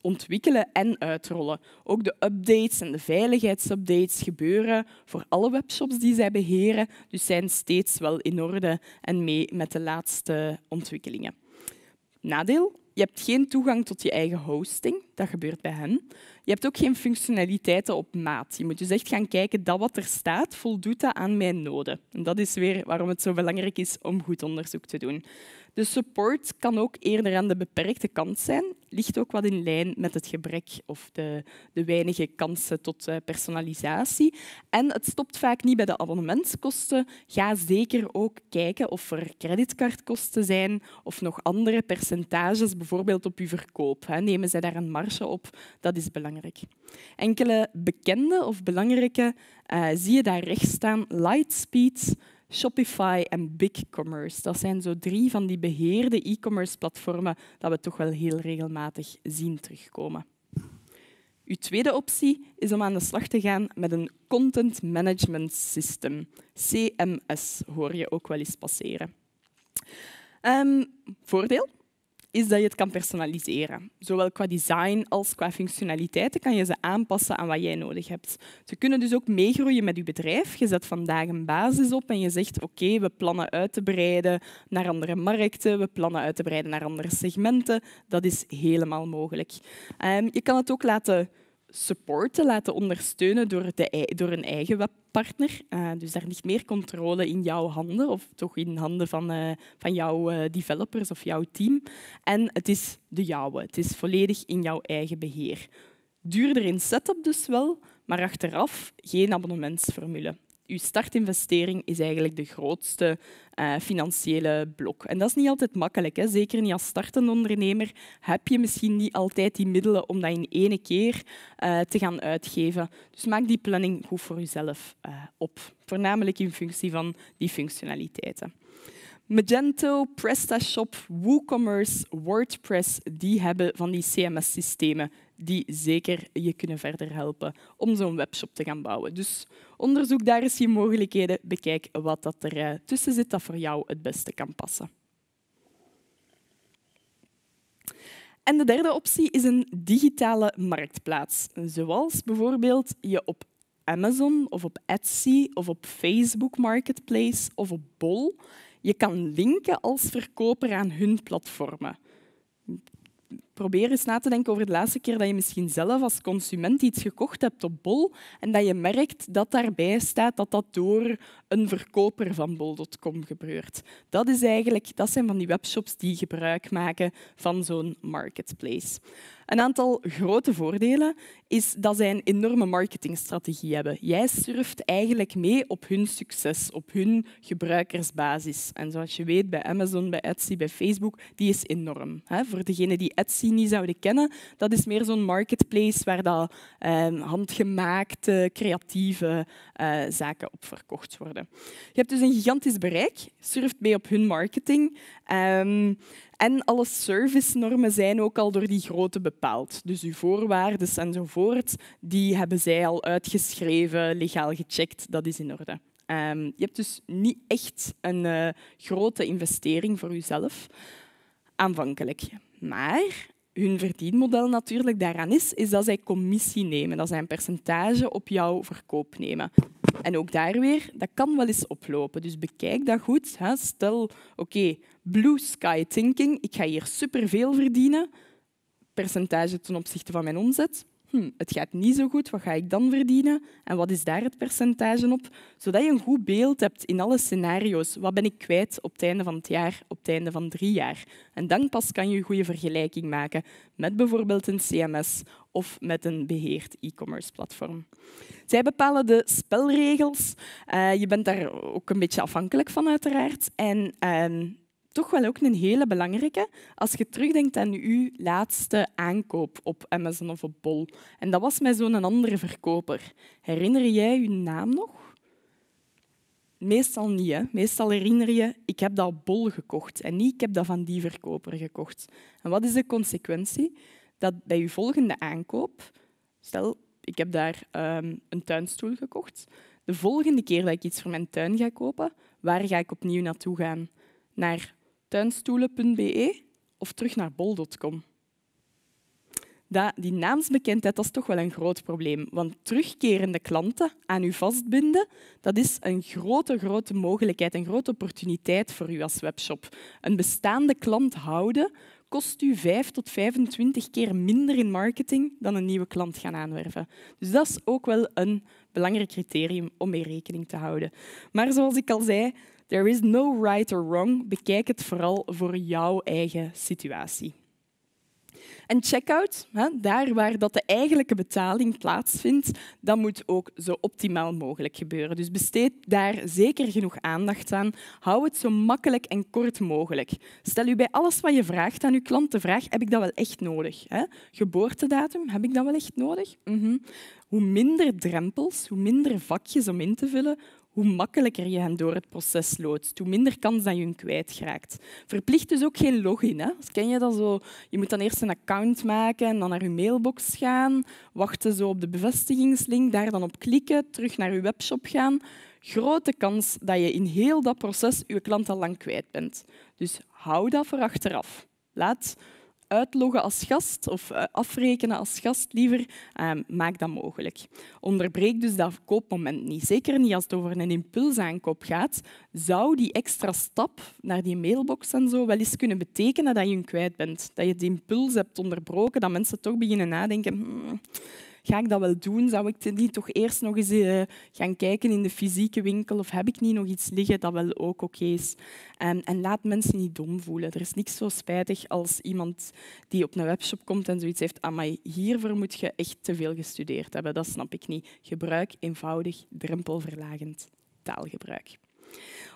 ontwikkelen en uitrollen. Ook de updates en de veiligheidsupdates gebeuren voor alle webshops die zij beheren, dus zijn steeds wel in orde en mee met de laatste ontwikkelingen. Nadeel? Je hebt geen toegang tot je eigen hosting, dat gebeurt bij hen. Je hebt ook geen functionaliteiten op maat. Je moet dus echt gaan kijken dat wat er staat, voldoet dat aan mijn noden. En dat is weer waarom het zo belangrijk is om goed onderzoek te doen. De support kan ook eerder aan de beperkte kant zijn ligt ook wat in lijn met het gebrek of de, de weinige kansen tot eh, personalisatie. En het stopt vaak niet bij de abonnementskosten. Ga zeker ook kijken of er creditcardkosten zijn of nog andere percentages, bijvoorbeeld op uw verkoop. Nemen zij daar een marge op? Dat is belangrijk. Enkele bekende of belangrijke eh, zie je daar rechts staan. Lightspeed, Shopify en BigCommerce. Dat zijn zo drie van die beheerde e-commerce platformen dat we toch wel heel regelmatig zien terugkomen. Uw tweede optie is om aan de slag te gaan met een Content Management System. CMS hoor je ook wel eens passeren. Um, voordeel? is dat je het kan personaliseren. Zowel qua design als qua functionaliteiten kan je ze aanpassen aan wat jij nodig hebt. Ze kunnen dus ook meegroeien met je bedrijf. Je zet vandaag een basis op en je zegt oké, we plannen uit te breiden naar andere markten, we plannen uit te breiden naar andere segmenten. Dat is helemaal mogelijk. Ehm, je kan het ook laten supporten, laten ondersteunen door, de, door een eigen webpartner. Eh, dus daar ligt meer controle in jouw handen, of toch in handen van, eh, van jouw eh, developers of jouw team. En het is de jouwe. Het is volledig in jouw eigen beheer. Duurder in setup dus wel, maar achteraf geen abonnementsformule uw startinvestering is eigenlijk de grootste eh, financiële blok. En dat is niet altijd makkelijk. Hè? Zeker niet als startende ondernemer heb je misschien niet altijd die middelen om dat in één keer eh, te gaan uitgeven. Dus maak die planning goed voor jezelf eh, op. Voornamelijk in functie van die functionaliteiten. Magento, PrestaShop, WooCommerce, WordPress, die hebben van die CMS-systemen die zeker je kunnen verder helpen om zo'n webshop te gaan bouwen. Dus onderzoek daar eens je mogelijkheden, bekijk wat dat er eh, tussen zit dat voor jou het beste kan passen. En de derde optie is een digitale marktplaats, zoals bijvoorbeeld je op Amazon of op Etsy of op Facebook Marketplace of op Bol je kan linken als verkoper aan hun platformen probeer eens na te denken over de laatste keer dat je misschien zelf als consument iets gekocht hebt op Bol en dat je merkt dat daarbij staat dat dat door een verkoper van bol.com gebeurt. Dat, is eigenlijk, dat zijn van die webshops die gebruik maken van zo'n marketplace. Een aantal grote voordelen is dat zij een enorme marketingstrategie hebben. Jij surft eigenlijk mee op hun succes, op hun gebruikersbasis. En zoals je weet, bij Amazon, bij Etsy, bij Facebook, die is enorm. Voor degenen die Etsy die niet zouden kennen. Dat is meer zo'n marketplace waar dat, ehm, handgemaakte, creatieve eh, zaken op verkocht worden. Je hebt dus een gigantisch bereik, surft mee op hun marketing. Ehm, en alle servicenormen zijn ook al door die grote bepaald. Dus uw voorwaarden enzovoort, die hebben zij al uitgeschreven, legaal gecheckt, dat is in orde. Ehm, je hebt dus niet echt een eh, grote investering voor jezelf aanvankelijk. Maar hun verdienmodel natuurlijk daaraan is, is dat zij commissie nemen. Dat zij een percentage op jouw verkoop nemen. En ook daar weer, dat kan wel eens oplopen. Dus bekijk dat goed. Hè. Stel, oké, blue sky thinking, ik ga hier superveel verdienen, percentage ten opzichte van mijn omzet. Hm, het gaat niet zo goed, wat ga ik dan verdienen en wat is daar het percentage op, zodat je een goed beeld hebt in alle scenario's. Wat ben ik kwijt op het einde van het jaar, op het einde van drie jaar? En dan pas kan je een goede vergelijking maken met bijvoorbeeld een CMS of met een beheerd e-commerce platform. Zij bepalen de spelregels. Eh, je bent daar ook een beetje afhankelijk van, uiteraard. En ehm, toch wel ook een hele belangrijke als je terugdenkt aan uw laatste aankoop op Amazon of op Bol. En dat was met zo'n andere verkoper. Herinner jij je naam nog? Meestal niet. Hè? Meestal herinner je, ik heb dat Bol gekocht en niet, ik heb dat van die verkoper gekocht. En wat is de consequentie? Dat bij je volgende aankoop, stel, ik heb daar ehm, een tuinstoel gekocht, de volgende keer dat ik iets voor mijn tuin ga kopen, waar ga ik opnieuw naartoe gaan? Naar tuinstoelen.be of terug naar bol.com. Die naamsbekendheid dat is toch wel een groot probleem, want terugkerende klanten aan u vastbinden, dat is een grote, grote mogelijkheid, een grote opportuniteit voor u als webshop. Een bestaande klant houden kost u 5 tot 25 keer minder in marketing dan een nieuwe klant gaan aanwerven. Dus dat is ook wel een belangrijk criterium om mee rekening te houden. Maar zoals ik al zei, There is no right or wrong. Bekijk het vooral voor jouw eigen situatie. En checkout, daar waar dat de eigenlijke betaling plaatsvindt, dat moet ook zo optimaal mogelijk gebeuren. Dus besteed daar zeker genoeg aandacht aan. Hou het zo makkelijk en kort mogelijk. Stel u bij alles wat je vraagt aan uw klant de vraag, heb ik dat wel echt nodig? Geboortedatum, heb ik dat wel echt nodig? Mhm. Hoe minder drempels, hoe minder vakjes om in te vullen, hoe makkelijker je hen door het proces loodst, hoe minder kans dat je hun kwijtraakt. Verplicht dus ook geen login. Hè? Ken je dat zo? Je moet dan eerst een account maken en dan naar je mailbox gaan, wachten zo op de bevestigingslink, daar dan op klikken, terug naar je webshop gaan. Grote kans dat je in heel dat proces je klant al lang kwijt bent. Dus hou dat voor achteraf. Laat uitloggen als gast of eh, afrekenen als gast liever, ehm, maak dat mogelijk. Onderbreek dus dat koopmoment niet. Zeker niet als het over een impulsaankoop gaat. Zou die extra stap naar die mailbox en zo wel eens kunnen betekenen dat je hem kwijt bent? Dat je de impuls hebt onderbroken, dat mensen toch beginnen nadenken... Hmm, ga ik dat wel doen? Zou ik niet toch eerst nog eens eh, gaan kijken in de fysieke winkel? Of heb ik niet nog iets liggen dat wel ook oké is? en laat mensen niet dom voelen. Er is niks zo spijtig als iemand die op een webshop komt en zoiets heeft. Amai, hiervoor moet je echt te veel gestudeerd hebben. Dat snap ik niet. Gebruik eenvoudig drempelverlagend taalgebruik.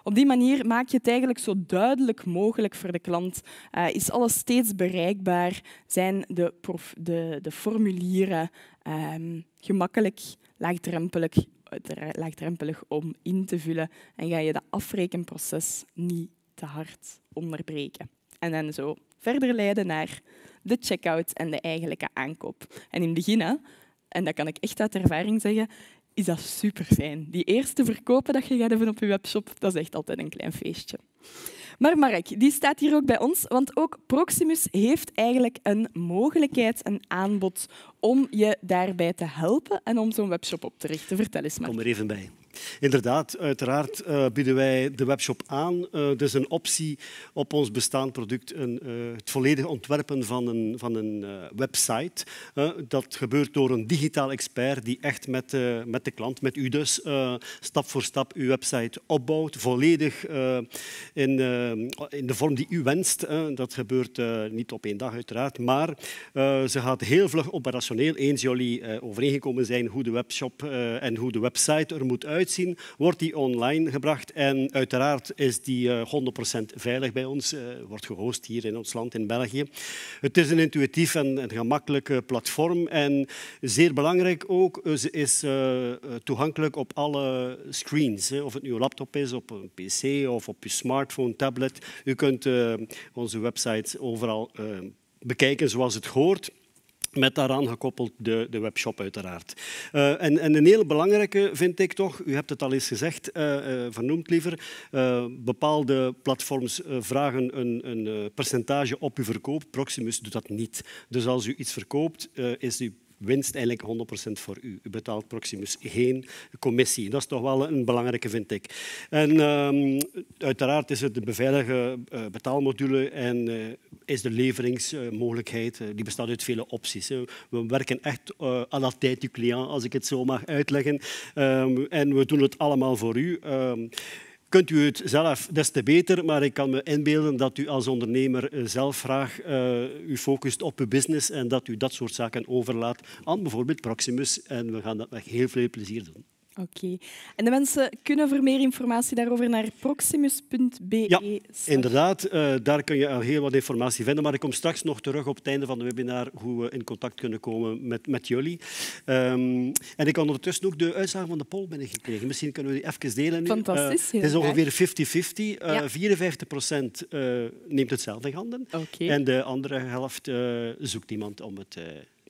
Op die manier maak je het eigenlijk zo duidelijk mogelijk voor de klant. Eh, is alles steeds bereikbaar? Zijn de, de, de formulieren ehm, gemakkelijk, laagdrempelig, om in te vullen? En ga je dat afrekenproces niet te hard onderbreken? En dan zo verder leiden naar de checkout en de eigenlijke aankoop. En in het begin, en dat kan ik echt uit ervaring zeggen, is dat super fijn. Die eerste verkopen dat je gaat hebben op je webshop, dat is echt altijd een klein feestje. Maar Mark, die staat hier ook bij ons, want ook Proximus heeft eigenlijk een mogelijkheid, een aanbod om je daarbij te helpen en om zo'n webshop op te richten. Vertel eens, maar. Kom er even bij. Inderdaad, uiteraard eh, bieden wij de webshop aan. Uh, dus een optie op ons bestaand product, een, eh, het volledige ontwerpen van een, van een website. dat gebeurt door een digitaal expert die echt met, met de klant, met u dus, stap voor stap uw website opbouwt. Volledig in, in de vorm die u wenst. dat gebeurt niet op één dag uiteraard, maar ze gaat heel vlug operationeel eens jullie overeengekomen zijn hoe de webshop en hoe de website er moet uit wordt die online gebracht. En uiteraard is die 100% eh, veilig bij ons, eh, wordt gehost hier in ons land, in België. Het is een intuïtief en een gemakkelijk platform. En zeer belangrijk ook, eh, ze is toegankelijk op alle screens. Of het nu een laptop is, op een pc of op je smartphone, tablet. U kunt onze website overal bekijken zoals het hoort. Met daaraan gekoppeld de, de webshop uiteraard. Eh, en, en, een hele belangrijke vind ik toch, u hebt het al eens gezegd, eh, eh, vernoemd liever, bepaalde platforms vragen een, een percentage op uw verkoop. Proximus doet dat niet. Dus als u iets verkoopt, is uw winst eigenlijk 100% voor u. U betaalt Proximus geen commissie. Dat is toch wel een belangrijke, vind ik. En ehm, uiteraard is het de beveilige eh, betaalmodule en eh, is de leveringsmogelijkheid, eh, die bestaat uit vele opties. We werken echt uh, à la tijd du client, als ik het zo mag uitleggen. Ehm, en we doen het allemaal voor u. Ehm, kunt u het zelf, des te beter. Maar ik kan me inbeelden dat u als ondernemer eh, zelf graag eh, u focust op uw business en dat u dat soort zaken overlaat aan bijvoorbeeld Proximus. En we gaan dat met heel veel plezier doen. Oké. En de mensen kunnen voor meer informatie daarover naar proximus.be. Ja, inderdaad. Eh, daar kun je al heel wat informatie vinden. Maar ik kom straks nog terug op het einde van de webinar hoe we in contact kunnen komen met, met jullie. Ehm, en ik had ondertussen ook de uitslagen van de poll binnengekregen. Misschien kunnen we die even delen nu. Fantastisch. Eh, het is ongeveer 50-50. Uh, 54 procent eh, neemt het zelf in handen. En de andere helft zoekt iemand om het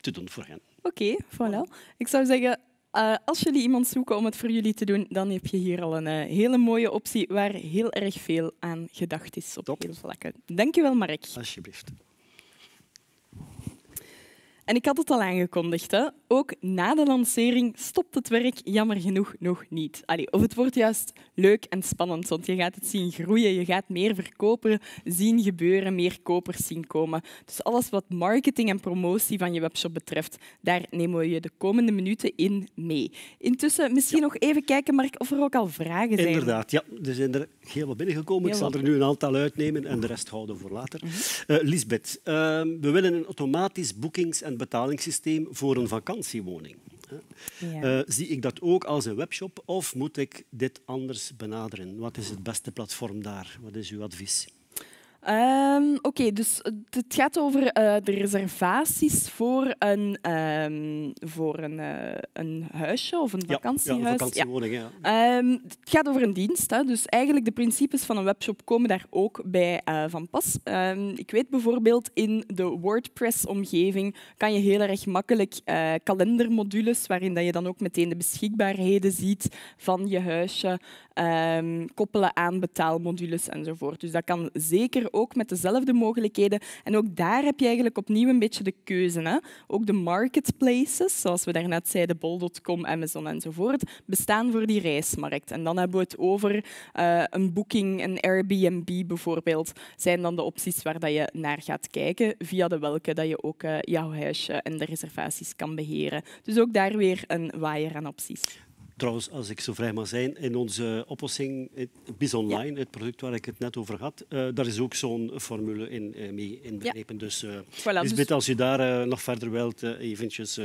te doen voor hen. Oké, okay, voilà. Ik zou zeggen, eh, als jullie iemand zoeken om het voor jullie te doen, dan heb je hier al een eh, hele mooie optie waar heel erg veel aan gedacht is op Top. heel vlakken. Dankjewel, Mark. Alsjeblieft. En ik had het al aangekondigd. Hè ook na de lancering stopt het werk jammer genoeg nog niet. Allee, of het wordt juist leuk en spannend, want je gaat het zien groeien, je gaat meer verkopen zien gebeuren, meer kopers zien komen. Dus alles wat marketing en promotie van je webshop betreft, daar nemen we je de komende minuten in mee. Intussen misschien nog even kijken, Mark, of er ook al vragen zijn. Inderdaad, ja. Er zijn er heel wat binnengekomen. Ik zal er nu een aantal uitnemen en de rest houden voor later. Uh, Lisbeth, ehm, we willen een automatisch boekings- en betalingssysteem voor een vakantie eh, zie ik dat ook als een webshop of moet ik dit anders benaderen? Wat is het beste platform daar? Wat is uw advies? Ehm, oké, dus het gaat over uh, de reservaties voor een, ehm, voor een, eh, een huisje of een vakantiehuis. Ja, een vakantiewoning. Ja. Ehm, het gaat over een dienst. Hè, dus eigenlijk de principes van een webshop komen daar ook bij eh, van pas. ik weet bijvoorbeeld in de WordPress-omgeving kan je heel erg makkelijk kalendermodules, waarin dat je dan ook meteen de beschikbaarheden ziet van je huisje, koppelen aan betaalmodules enzovoort. Dus dat kan zeker ook met dezelfde mogelijkheden. En ook daar heb je eigenlijk opnieuw een beetje de keuze. Hè? Ook de marketplaces, zoals we daarnet zeiden, bol.com, Amazon enzovoort, bestaan voor die reismarkt. En dan hebben we het over eh, een booking, een Airbnb bijvoorbeeld, zijn dan de opties waar dat je naar gaat kijken, via de welke dat je ook eh, jouw huisje en de reservaties kan beheren. Dus ook daar weer een waaier aan opties. Trouwens, als ik zo vrij mag zijn, in onze oplossing Biz Online, het product waar ik het net over had, eh, daar is ook zo'n formule in, uh, mee inbegrepen. Dus, eh, dus, dus bit, als je daar nog verder wilt eventjes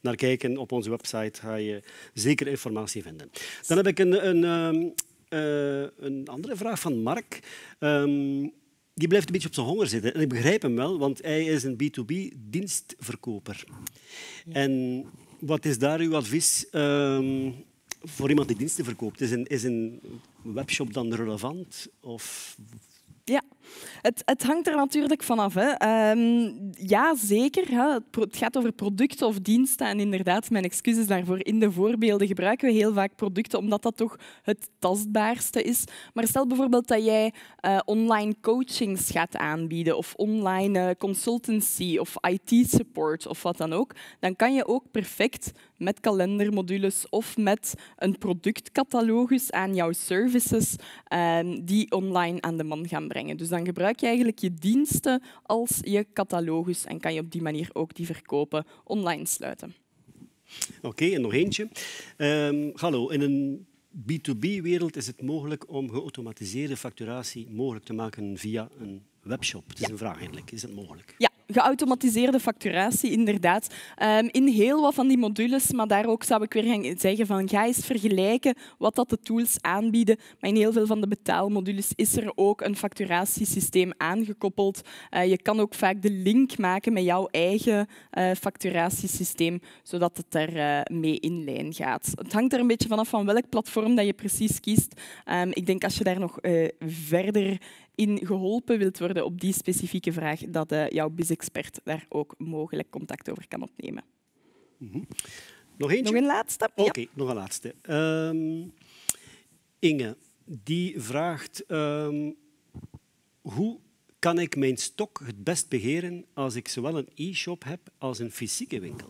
naar kijken op onze website, ga je zeker informatie vinden. Dan heb ik een, een, ehm, een andere vraag van Mark. Ehm, die blijft een beetje op zijn honger zitten. En ik begrijp hem wel, want hij is een B2B-dienstverkoper. En wat is daar uw advies? Ehm, voor iemand die diensten verkoopt, is een, is een webshop dan relevant? Of het, het hangt er natuurlijk vanaf. Um, ja, zeker. Hè. Het gaat over producten of diensten. En inderdaad, mijn excuses daarvoor. In de voorbeelden gebruiken we heel vaak producten, omdat dat toch het tastbaarste is. Maar stel bijvoorbeeld dat jij eh, online coachings gaat aanbieden of online eh, consultancy of IT-support of wat dan ook, dan kan je ook perfect met kalendermodules of met een productcatalogus aan jouw services ehm, die online aan de man gaan brengen. Dus dan gebruik je eigenlijk je diensten als je catalogus en kan je op die manier ook die verkopen online sluiten. Oké, en nog eentje. Ehm, hallo, in een B2B-wereld is het mogelijk om geautomatiseerde facturatie mogelijk te maken via een webshop. Het is een vraag eigenlijk. Is dat mogelijk? Ja geautomatiseerde facturatie, inderdaad. Ehm, in heel wat van die modules, maar daar ook zou ik weer gaan zeggen van ga eens vergelijken wat dat de tools aanbieden. Maar in heel veel van de betaalmodules is er ook een facturatiesysteem aangekoppeld. Eh, je kan ook vaak de link maken met jouw eigen eh, facturatiesysteem, zodat het er eh, mee in lijn gaat. Het hangt er een beetje vanaf van welk platform dat je precies kiest. Ehm, ik denk als je daar nog verder in geholpen wilt worden op die specifieke vraag, dat uh, jouw bis expert daar ook mogelijk contact over kan opnemen. Mhm. Nog eentje? Nog een laatste? Oké, nog een laatste. Ehm, Inge, die vraagt... Ehm, hoe kan ik mijn stok het best beheren als ik zowel een e-shop heb als een fysieke winkel?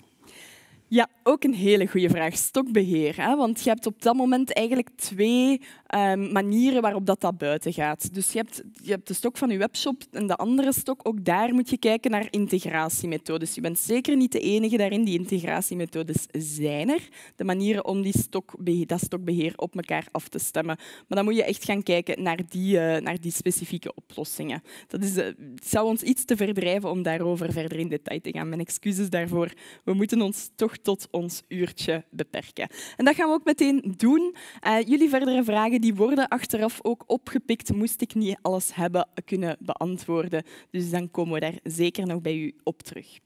Ja, ook een hele goede vraag. Stokbeheer. Hè? Want je hebt op dat moment eigenlijk twee Ehm, manieren waarop dat, dat buiten gaat. Dus je hebt, je hebt de stok van je webshop en de andere stok. Ook daar moet je kijken naar integratiemethodes. Je bent zeker niet de enige daarin. Die integratiemethodes zijn er. De manieren om die stokbeheer, dat stokbeheer op elkaar af te stemmen. Maar dan moet je echt gaan kijken naar die, eh, naar die specifieke oplossingen. Dat is, eh, het zou ons iets te verdrijven om daarover verder in detail te gaan. Mijn excuses daarvoor. We moeten ons toch tot ons uurtje beperken. En dat gaan we ook meteen doen. Eh, jullie verdere vragen die worden achteraf ook opgepikt, moest ik niet alles hebben kunnen beantwoorden. Dus dan komen we daar zeker nog bij u op terug.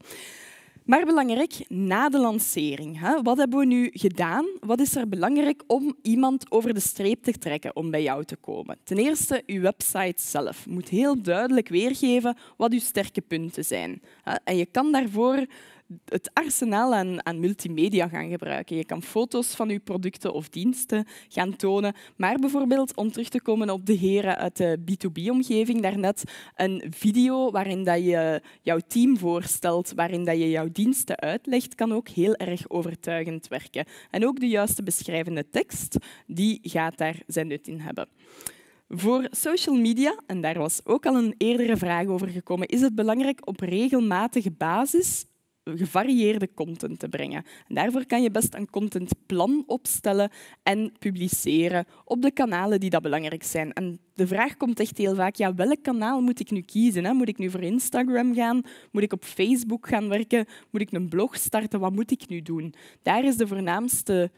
Maar belangrijk, na de lancering. Hè? Wat hebben we nu gedaan? Wat is er belangrijk om iemand over de streep te trekken om bij jou te komen? Ten eerste, uw website zelf moet heel duidelijk weergeven wat uw sterke punten zijn. En je kan daarvoor het arsenaal aan, aan, multimedia gaan gebruiken. Je kan foto's van je producten of diensten gaan tonen, maar bijvoorbeeld om terug te komen op de heren uit de B2B-omgeving, daarnet een video waarin dat je jouw team voorstelt, waarin dat je jouw diensten uitlegt, kan ook heel erg overtuigend werken. En ook de juiste beschrijvende tekst, die gaat daar zijn nut in hebben. Voor social media, en daar was ook al een eerdere vraag over gekomen, is het belangrijk op regelmatige basis gevarieerde content te brengen. En daarvoor kan je best een contentplan opstellen en publiceren op de kanalen die dat belangrijk zijn. En de vraag komt echt heel vaak, ja, welk kanaal moet ik nu kiezen? Moet ik nu voor Instagram gaan? Moet ik op Facebook gaan werken? Moet ik een blog starten? Wat moet ik nu doen? Daar is de voornaamste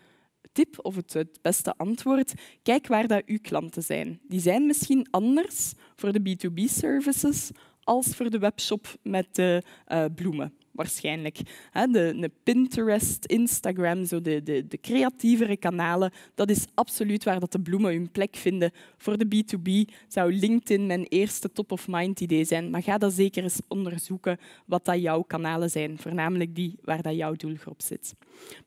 tip of het, beste antwoord, kijk waar dat uw klanten zijn. Die zijn misschien anders voor de B2B-services als voor de webshop met de eh, bloemen waarschijnlijk. Hè, de, de, Pinterest, Instagram, zo de, de, de, creatievere kanalen, dat is absoluut waar dat de bloemen hun plek vinden. Voor de B2B zou LinkedIn mijn eerste top-of-mind idee zijn, maar ga dat zeker eens onderzoeken wat dat jouw kanalen zijn, voornamelijk die waar dat jouw doelgroep zit.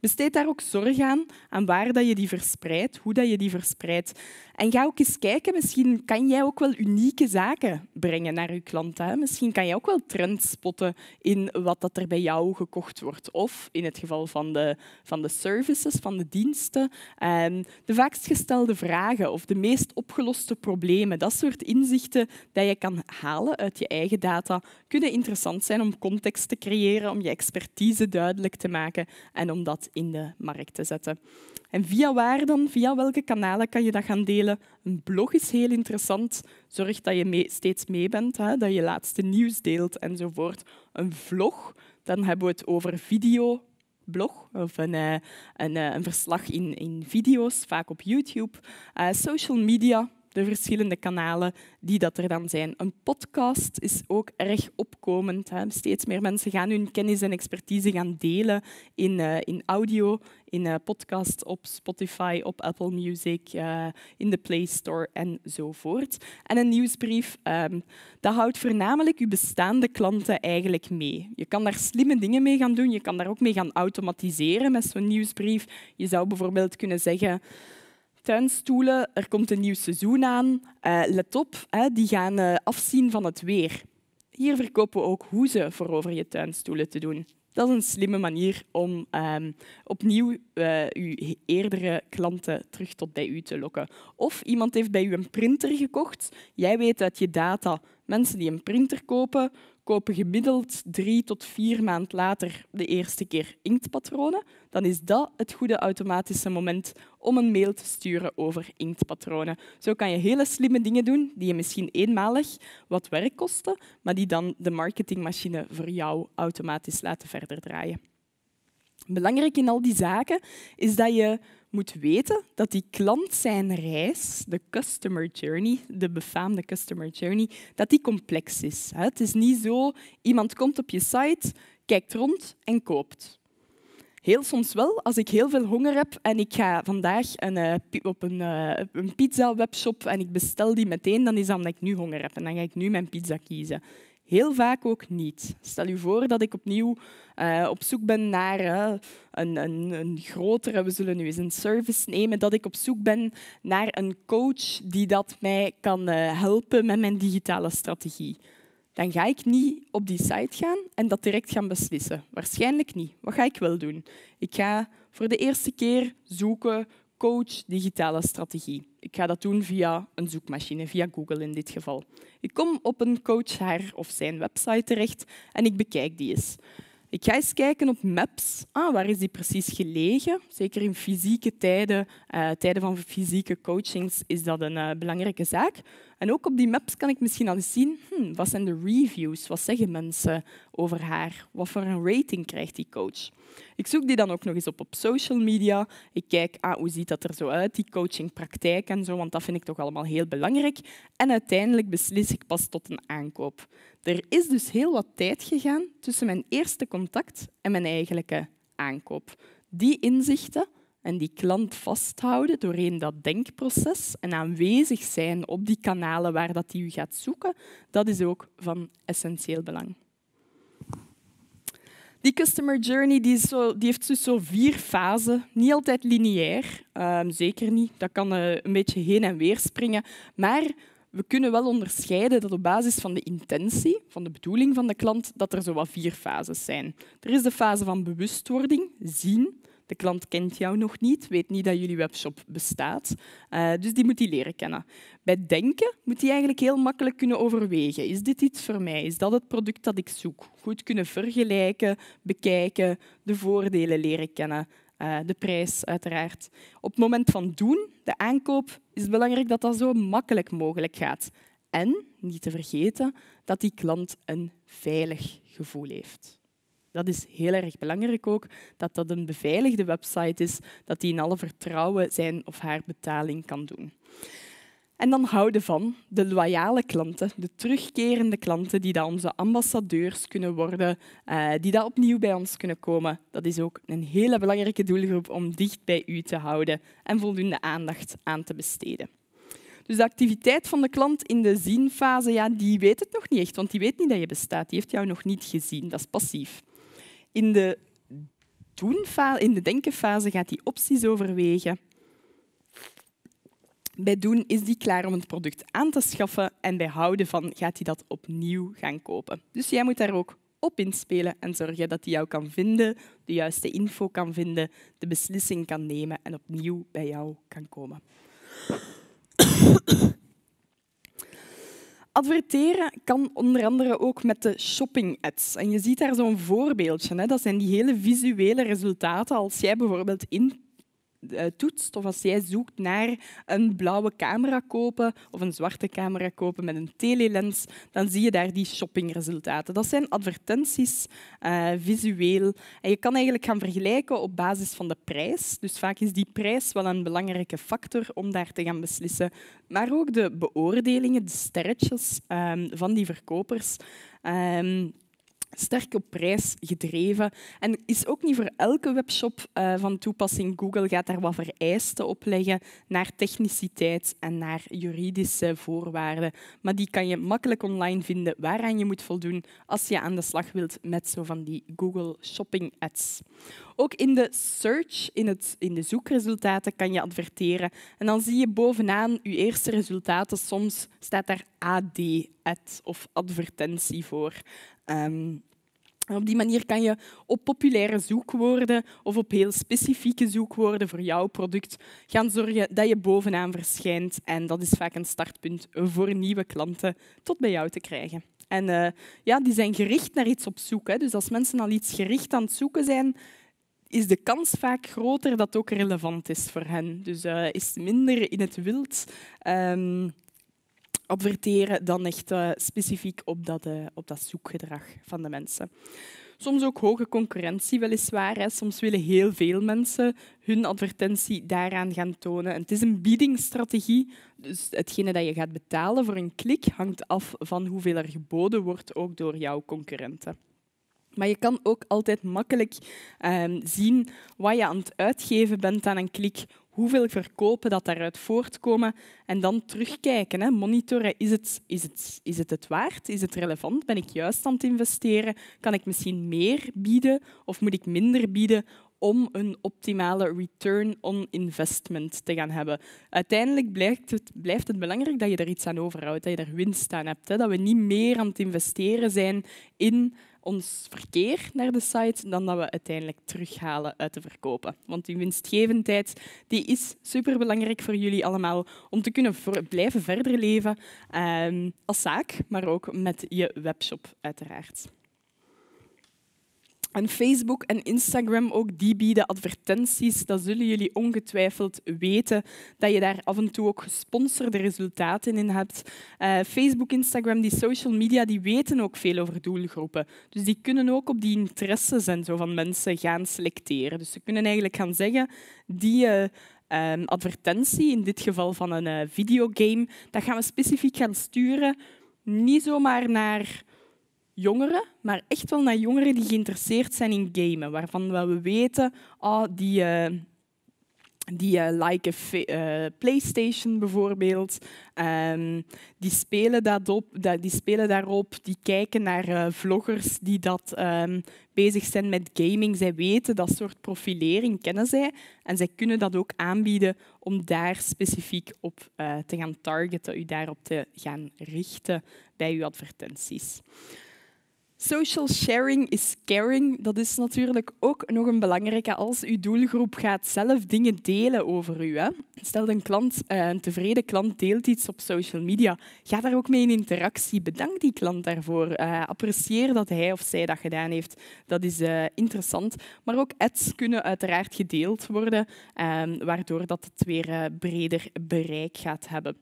Besteed daar ook zorg aan, aan waar dat je die verspreidt, hoe dat je die verspreidt. En ga ook eens kijken, misschien kan jij ook wel unieke zaken brengen naar je klanten. Misschien kan je ook wel trends spotten in wat dat er bij jou gekocht wordt. Of in het geval van de, van de services, van de diensten, ehm, de vaakst gestelde vragen of de meest opgeloste problemen. Dat soort inzichten die je kan halen uit je eigen data kunnen interessant zijn om context te creëren, om je expertise duidelijk te maken en om dat in de markt te zetten. En via waar dan? Via welke kanalen kan je dat gaan delen? Een blog is heel interessant. Zorg dat je mee, steeds mee bent, hè, dat je laatste nieuws deelt enzovoort. Een vlog dan hebben we het over videoblog of een, eh, een, eh, een verslag in, in video's, vaak op YouTube. Eh, social media, de verschillende kanalen die dat er dan zijn. Een podcast is ook erg opkomend. Hè. Steeds meer mensen gaan hun kennis en expertise gaan delen in, eh, in audio, in uh, eh, podcasts op Spotify, op Apple Music, eh, in de Play Store enzovoort. En een nieuwsbrief, ehm, dat houdt voornamelijk je bestaande klanten eigenlijk mee. Je kan daar slimme dingen mee gaan doen, je kan daar ook mee gaan automatiseren met zo'n nieuwsbrief. Je zou bijvoorbeeld kunnen zeggen tuinstoelen, er komt een nieuw seizoen aan. Eh, let op, hè, die gaan eh, afzien van het weer. Hier verkopen we ook hoezen voor over je tuinstoelen te doen. Dat is een slimme manier om ehm, opnieuw uh, uw eerdere klanten terug tot bij u te lokken. Of iemand heeft bij u een printer gekocht. Jij weet uit je data, mensen die een printer kopen, kopen gemiddeld drie tot vier maand later de eerste keer inktpatronen, dan is dat het goede automatische moment om een mail te sturen over inktpatronen. Zo kan je hele slimme dingen doen die je misschien eenmalig wat werk kosten, maar die dan de marketingmachine voor jou automatisch laten verder draaien. Belangrijk in al die zaken is dat je moet weten dat die klant zijn reis, de customer journey, de befaamde customer journey, dat die complex is. Het is niet zo, iemand komt op je site, kijkt rond en koopt. Heel soms wel, als ik heel veel honger heb en ik ga vandaag een, eh, op een, eh, een pizza-webshop en ik bestel die meteen, dan is dat omdat ik nu honger heb en dan ga ik nu mijn pizza kiezen. Heel vaak ook niet. Stel je voor dat ik opnieuw eh, op zoek ben naar eh, een, een, een, grotere, we zullen nu eens een service nemen, dat ik op zoek ben naar een coach die dat mij kan eh, helpen met mijn digitale strategie. Dan ga ik niet op die site gaan en dat direct gaan beslissen. Waarschijnlijk niet. Wat ga ik wel doen? Ik ga voor de eerste keer zoeken coach digitale strategie. Ik ga dat doen via een zoekmachine, via Google in dit geval. Ik kom op een coach haar of zijn website terecht en ik bekijk die eens. Ik ga eens kijken op maps. Ah, waar is die precies gelegen? Zeker in fysieke tijden, uh, tijden van fysieke coachings, is dat een eh, belangrijke zaak. En ook op die maps kan ik misschien al eens zien, hmm, wat zijn de reviews, wat zeggen mensen over haar, wat voor een rating krijgt die coach. Ik zoek die dan ook nog eens op op social media. Ik kijk, ah, hoe ziet dat er zo uit, die coachingpraktijk en zo, want dat vind ik toch allemaal heel belangrijk. En uiteindelijk beslis ik pas tot een aankoop. Er is dus heel wat tijd gegaan tussen mijn eerste contact en mijn eigenlijke aankoop. Die inzichten en die klant vasthouden doorheen dat denkproces en aanwezig zijn op die kanalen waar dat die u gaat zoeken, dat is ook van essentieel belang. Die customer journey die, zo, die heeft dus zo vier fasen. Niet altijd lineair, ehm, zeker niet. Dat kan eh, een beetje heen en weer springen. Maar we kunnen wel onderscheiden dat op basis van de intentie, van de bedoeling van de klant, dat er zo wat vier fases zijn. Er is de fase van bewustwording, zien. De klant kent jou nog niet, weet niet dat jullie webshop bestaat, eh, dus die moet hij leren kennen. Bij denken moet hij eigenlijk heel makkelijk kunnen overwegen. Is dit iets voor mij? Is dat het product dat ik zoek? Goed kunnen vergelijken, bekijken, de voordelen leren kennen. Eh, de prijs uiteraard. Op het moment van doen, de aankoop, is het belangrijk dat dat zo makkelijk mogelijk gaat. En, niet te vergeten, dat die klant een veilig gevoel heeft. Dat is heel erg belangrijk ook, dat dat een beveiligde website is, dat die in alle vertrouwen zijn of haar betaling kan doen. En dan houden van de loyale klanten, de terugkerende klanten die dan onze ambassadeurs kunnen worden, eh, die daar opnieuw bij ons kunnen komen. Dat is ook een hele belangrijke doelgroep om dicht bij u te houden en voldoende aandacht aan te besteden. Dus de activiteit van de klant in de zienfase, ja, die weet het nog niet echt, want die weet niet dat je bestaat. Die heeft jou nog niet gezien. Dat is passief. In de, doenfase, in de denkenfase gaat hij opties overwegen. Bij doen is hij klaar om het product aan te schaffen en bij houden van gaat hij dat opnieuw gaan kopen. Dus jij moet daar ook op inspelen en zorgen dat hij jou kan vinden, de juiste info kan vinden, de beslissing kan nemen en opnieuw bij jou kan komen. Adverteren kan onder andere ook met de shopping-ads. En je ziet daar zo'n voorbeeldje. Hè. Dat zijn die hele visuele resultaten. Als jij bijvoorbeeld in eh, toetst of als jij zoekt naar een blauwe camera kopen of een zwarte camera kopen met een telelens, dan zie je daar die shoppingresultaten. Dat zijn advertenties eh, visueel. En je kan eigenlijk gaan vergelijken op basis van de prijs. Dus vaak is die prijs wel een belangrijke factor om daar te gaan beslissen. Maar ook de beoordelingen, de sterretjes ehm, van die verkopers. Ehm, sterk op prijs gedreven en is ook niet voor elke webshop eh, van toepassing. Google gaat daar wat vereisten op leggen naar techniciteit en naar juridische voorwaarden. Maar die kan je makkelijk online vinden waaraan je moet voldoen als je aan de slag wilt met zo van die Google Shopping Ads. Ook in de search, in, het, in de zoekresultaten, kan je adverteren. En dan zie je bovenaan je eerste resultaten. Soms staat daar AD, ad of advertentie voor. Ehm, op die manier kan je op populaire zoekwoorden of op heel specifieke zoekwoorden voor jouw product gaan zorgen dat je bovenaan verschijnt. En dat is vaak een startpunt voor nieuwe klanten tot bij jou te krijgen. En eh, ja, die zijn gericht naar iets op zoek. Dus als mensen al iets gericht aan het zoeken zijn, is de kans vaak groter dat het ook relevant is voor hen. Dus uh, is minder in het wild. Ehm, adverteren dan echt eh, specifiek op dat, eh, op dat zoekgedrag van de mensen. Soms ook hoge concurrentie, weliswaar. Hè. Soms willen heel veel mensen hun advertentie daaraan gaan tonen. het is een biedingsstrategie. Dus hetgene dat je gaat betalen voor een klik hangt af van hoeveel er geboden wordt, ook door jouw concurrenten. Maar je kan ook altijd makkelijk ehm, zien wat je aan het uitgeven bent aan een klik, hoeveel verkopen dat daaruit voortkomen en dan terugkijken. Hè. Monitoren, is het, is, het, is het het waard? Is het relevant? Ben ik juist aan het investeren? Kan ik misschien meer bieden of moet ik minder bieden om een optimale return on investment te gaan hebben. Uiteindelijk blijft het, belangrijk dat je er iets aan overhoudt, dat je er winst aan hebt. Hè. Dat we niet meer aan het investeren zijn in ons verkeer naar de site dan dat we uiteindelijk terughalen uit de verkopen. Want die winstgevendheid die is superbelangrijk voor jullie allemaal om te kunnen blijven verder leven ehm, als zaak, maar ook met je webshop uiteraard. En Facebook en Instagram ook, die bieden advertenties. Dat zullen jullie ongetwijfeld weten, dat je daar af en toe ook gesponsorde resultaten in hebt. Eh, Facebook, Instagram, die social media, die weten ook veel over doelgroepen. Dus die kunnen ook op die interesses en zo van mensen gaan selecteren. Dus ze kunnen eigenlijk gaan zeggen, die... Uh, advertentie, in dit geval van een eh, videogame, dat gaan we specifiek gaan sturen. Niet zomaar naar jongeren, maar echt wel naar jongeren die geïnteresseerd zijn in gamen, waarvan we weten, ah, die, uh, die uh, PlayStation bijvoorbeeld, ehm, die, spelen dat op, die spelen daarop, die kijken naar vloggers die dat, ehm, bezig zijn met gaming. Zij weten dat soort profilering, kennen zij, en zij kunnen dat ook aanbieden om daar specifiek op te gaan targeten, u daarop te gaan richten bij uw advertenties. Social sharing is caring. Dat is natuurlijk ook nog een belangrijke als uw doelgroep gaat zelf dingen delen over u. Hè. Stel een, klant, eh, een tevreden klant deelt iets op social media. Ga daar ook mee in interactie. Bedank die klant daarvoor. Eh, apprecieer dat hij of zij dat gedaan heeft. Dat is eh, interessant. Maar ook ads kunnen uiteraard gedeeld worden, ehm, waardoor dat het weer breder bereik gaat hebben.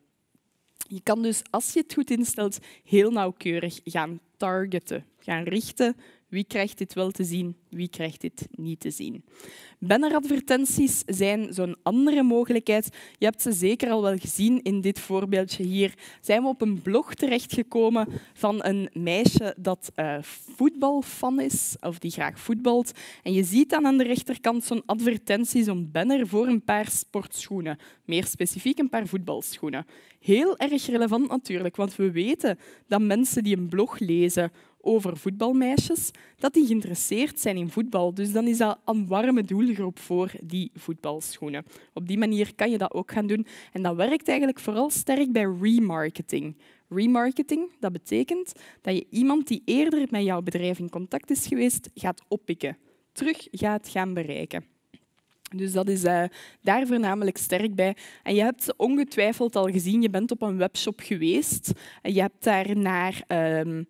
Je kan dus, als je het goed instelt, heel nauwkeurig gaan targeten, gaan richten wie krijgt dit wel te zien? Wie krijgt dit niet te zien? Banneradvertenties zijn zo'n andere mogelijkheid. Je hebt ze zeker al wel gezien in dit voorbeeldje hier. Zijn we op een blog terechtgekomen van een meisje dat eh, voetbalfan is, of die graag voetbalt. En je ziet dan aan de rechterkant zo'n advertentie, zo'n banner voor een paar sportschoenen. Meer specifiek een paar voetbalschoenen. Heel erg relevant natuurlijk, want we weten dat mensen die een blog lezen over voetbalmeisjes, dat die geïnteresseerd zijn in voetbal. Dus dan is dat een warme doelgroep voor die voetbalschoenen. Op die manier kan je dat ook gaan doen. En dat werkt eigenlijk vooral sterk bij remarketing. Remarketing, dat betekent dat je iemand die eerder met jouw bedrijf in contact is geweest, gaat oppikken. Terug gaat gaan bereiken. Dus dat is uh, daar voornamelijk sterk bij. En je hebt ze ongetwijfeld al gezien, je bent op een webshop geweest. En je hebt daar naar... Ehm,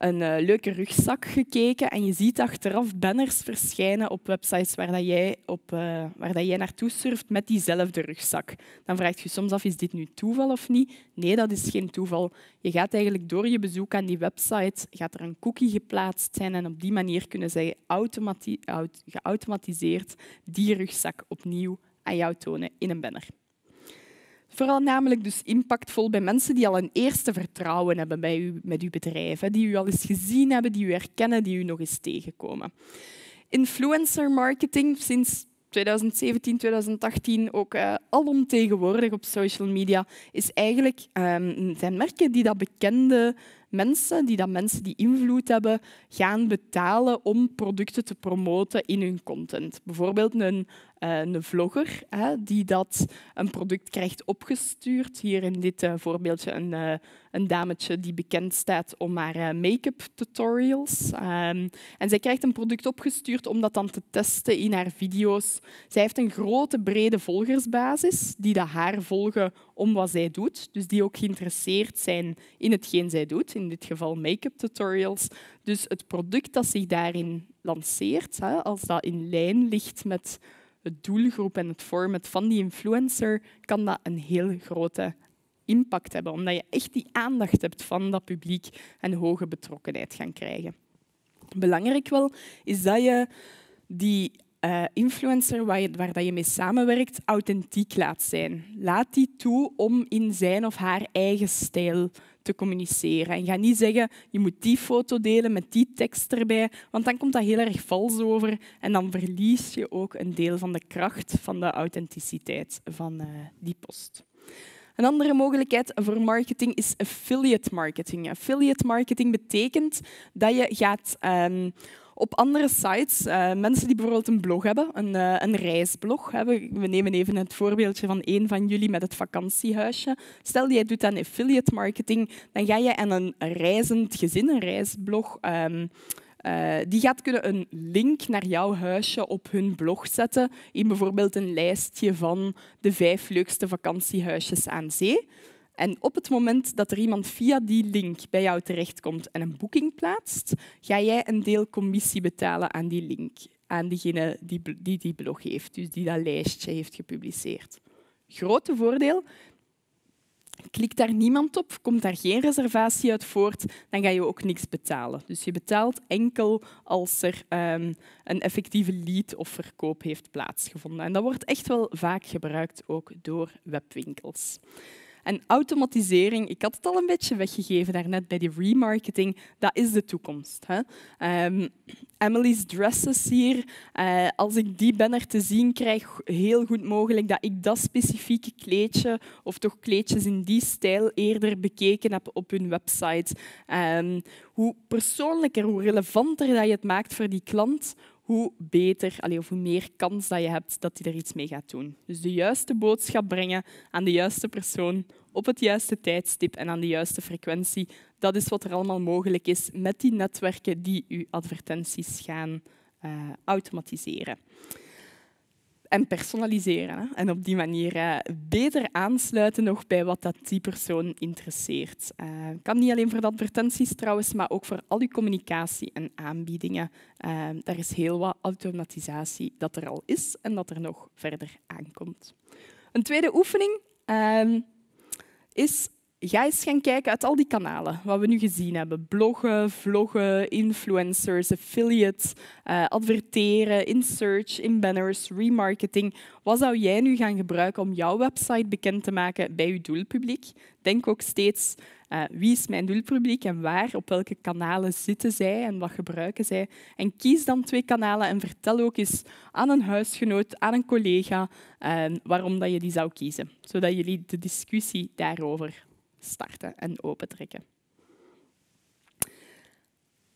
een eh, leuke rugzak gekeken en je ziet achteraf banners verschijnen op websites waar, dat jij, op, uh, waar dat jij naartoe surft met diezelfde rugzak. Dan vraag je soms af, is dit nu toeval of niet? Nee, dat is geen toeval. Je gaat eigenlijk door je bezoek aan die website, gaat er een cookie geplaatst zijn en op die manier kunnen zij geautomatiseerd die rugzak opnieuw aan jou tonen in een banner. Vooral namelijk dus impactvol bij mensen die al een eerste vertrouwen hebben bij u, met uw bedrijf, die u al eens gezien hebben, die u herkennen, die u nog eens tegenkomen. Influencer marketing sinds 2017, 2018 ook uh, alomtegenwoordig op social media, is eigenlijk, ehm, zijn merken die dat bekende mensen, die dat mensen die invloed hebben, gaan betalen om producten te promoten in hun content. Bijvoorbeeld een, eh, een vlogger hè, die dat een product krijgt opgestuurd. Hier in dit eh, voorbeeldje een, uh, een dametje die bekend staat om haar make-up tutorials. Ehm, en zij krijgt een product opgestuurd om dat dan te testen in haar video's. Zij heeft een grote, brede volgersbasis die dat haar volgen om wat zij doet. Dus die ook geïnteresseerd zijn in hetgeen zij doet, in dit geval make-up tutorials. Dus het product dat zich daarin lanceert, hè, als dat in lijn ligt met het doelgroep en het format van die influencer, kan dat een heel grote impact hebben, omdat je echt die aandacht hebt van dat publiek en hoge betrokkenheid gaan krijgen. Belangrijk wel is dat je die eh, influencer waar, je, waar dat je mee samenwerkt authentiek laat zijn. Laat die toe om in zijn of haar eigen stijl te communiceren. En ga niet zeggen, je moet die foto delen met die tekst erbij, want dan komt dat heel erg vals over en dan verlies je ook een deel van de kracht van de authenticiteit van eh, die post. Een andere mogelijkheid voor marketing is affiliate marketing. Affiliate marketing betekent dat je gaat ehm, op andere sites. Eh, mensen die bijvoorbeeld een blog hebben, een, eh, een reisblog. Hè. We, nemen even het voorbeeldje van één van jullie met het vakantiehuisje. Stel, jij doet aan affiliate marketing, dan ga je aan een reizend gezin, een reisblog... Ehm, eh, die gaat kunnen een link naar jouw huisje op hun blog zetten in bijvoorbeeld een lijstje van de vijf leukste vakantiehuisjes aan zee. En op het moment dat er iemand via die link bij jou terechtkomt en een boeking plaatst, ga jij een deel commissie betalen aan die link, aan diegene die die, blog heeft, dus die dat lijstje heeft gepubliceerd. Grote voordeel, Klikt daar niemand op, komt daar geen reservatie uit voort, dan ga je ook niks betalen. Dus je betaalt enkel als er ehm, een effectieve lead of verkoop heeft plaatsgevonden. En dat wordt echt wel vaak gebruikt ook door webwinkels. En automatisering, ik had het al een beetje weggegeven daarnet bij die remarketing, dat is de toekomst. Hè? Ehm, Emily's dresses hier, eh, als ik die banner te zien krijg, heel goed mogelijk dat ik dat specifieke kleedje, of toch kleedjes in die stijl, eerder bekeken heb op hun website. Ehm, hoe persoonlijker, hoe relevanter dat je het maakt voor die klant, hoe beter allee, of hoe meer kans dat je hebt dat hij er iets mee gaat doen. Dus de juiste boodschap brengen aan de juiste persoon op het juiste tijdstip en aan de juiste frequentie. Dat is wat er allemaal mogelijk is met die netwerken die uw advertenties gaan eh, automatiseren en personaliseren. Hè. En op die manier eh, beter aansluiten nog bij wat dat die persoon interesseert. Uh, kan niet alleen voor de advertenties trouwens, maar ook voor al uw communicatie en aanbiedingen. Uh, daar is heel wat automatisatie dat er al is en dat er nog verder aankomt. Een tweede oefening ehm, is ga eens gaan kijken uit al die kanalen, wat we nu gezien hebben. Bloggen, vloggen, influencers, affiliates, eh, adverteren, in search, in banners, remarketing. Wat zou jij nu gaan gebruiken om jouw website bekend te maken bij je doelpubliek? Denk ook steeds, eh, wie is mijn doelpubliek en waar, op welke kanalen zitten zij en wat gebruiken zij? En kies dan twee kanalen en vertel ook eens aan een huisgenoot, aan een collega, eh, waarom dat je die zou kiezen. Zodat jullie de discussie daarover starten en opentrekken.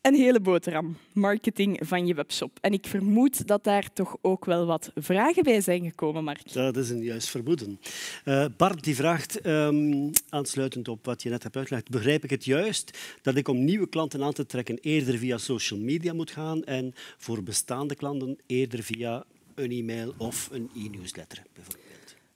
Een hele boterham, marketing van je webshop. En ik vermoed dat daar toch ook wel wat vragen bij zijn gekomen, Mark. Dat is een juist vermoeden. Eh, Bart die vraagt, ehm, aansluitend op wat je net hebt uitgelegd, begrijp ik het juist dat ik om nieuwe klanten aan te trekken eerder via social media moet gaan en voor bestaande klanten eerder via een e-mail of een e-newsletter bijvoorbeeld?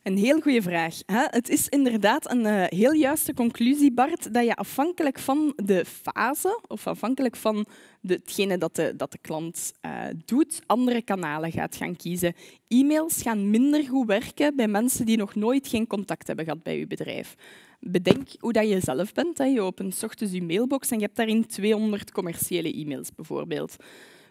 Een heel goede vraag. Het is inderdaad een eh, heel juiste conclusie, Bart, dat je afhankelijk van de fase of afhankelijk van hetgene dat de, dat de klant eh, doet, andere kanalen gaat gaan kiezen. E-mails gaan minder goed werken bij mensen die nog nooit geen contact hebben gehad bij je bedrijf. Bedenk hoe dat je zelf bent. Je opent ochtends je mailbox en je hebt daarin 200 commerciële e-mails bijvoorbeeld.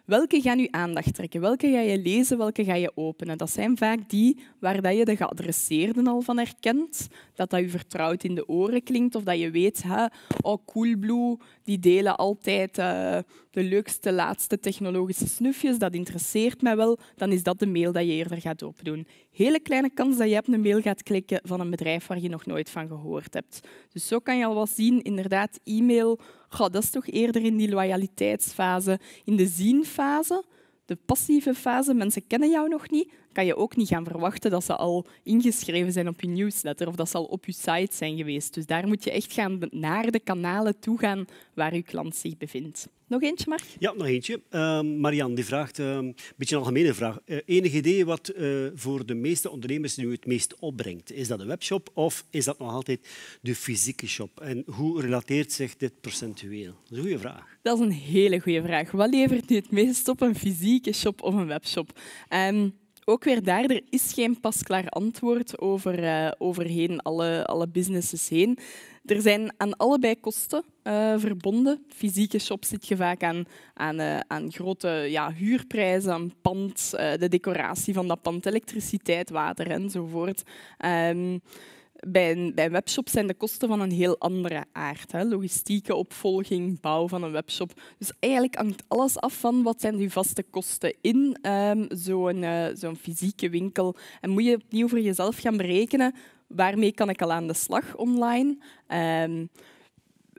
Welke gaan je aandacht trekken? Welke ga je lezen? Welke ga je openen? Dat zijn vaak die waar dat je de geadresseerden al van herkent. Dat dat je vertrouwd in de oren klinkt. Of dat je weet, hè, oh, Coolblue, die delen altijd... Eh, de leukste laatste technologische snufjes, dat interesseert mij wel, dan is dat de mail dat je eerder gaat opdoen. Hele kleine kans dat je op een mail gaat klikken van een bedrijf waar je nog nooit van gehoord hebt. Dus zo kan je al wat zien, inderdaad, e-mail, goh, dat is toch eerder in die loyaliteitsfase, in de zienfase de passieve fase, mensen kennen jou nog niet, kan je ook niet gaan verwachten dat ze al ingeschreven zijn op je newsletter of dat ze al op je site zijn geweest. Dus daar moet je echt gaan naar de kanalen toe gaan waar je klant zich bevindt. Nog eentje, Mark? Ja, nog eentje. Uh, ehm, Marian die vraagt, ehm, een beetje een algemene vraag. Uh, enig idee wat eh, voor de meeste ondernemers nu het meest opbrengt? Is dat een webshop of is dat nog altijd de fysieke shop? En hoe relateert zich dit procentueel? Dat is een goede vraag. Dat is een hele goede vraag. Wat levert nu het meest op, een fysieke shop of een webshop? Ehm, ook weer daar, er is geen pasklaar antwoord over, eh, overheen alle, alle businesses heen. Er zijn aan allebei kosten eh, verbonden. Fysieke shops zit je vaak aan, aan, eh, aan grote ja, huurprijzen, aan pand, de decoratie van dat pand, elektriciteit, water enzovoort. Ehm bij webshops webshop zijn de kosten van een heel andere aard. Hè? Logistieke opvolging, bouw van een webshop. Dus eigenlijk hangt alles af van wat zijn die vaste kosten in ehm, eh, zo'n fysieke winkel. En moet je opnieuw voor jezelf gaan berekenen waarmee kan ik al aan de slag online. Ehm,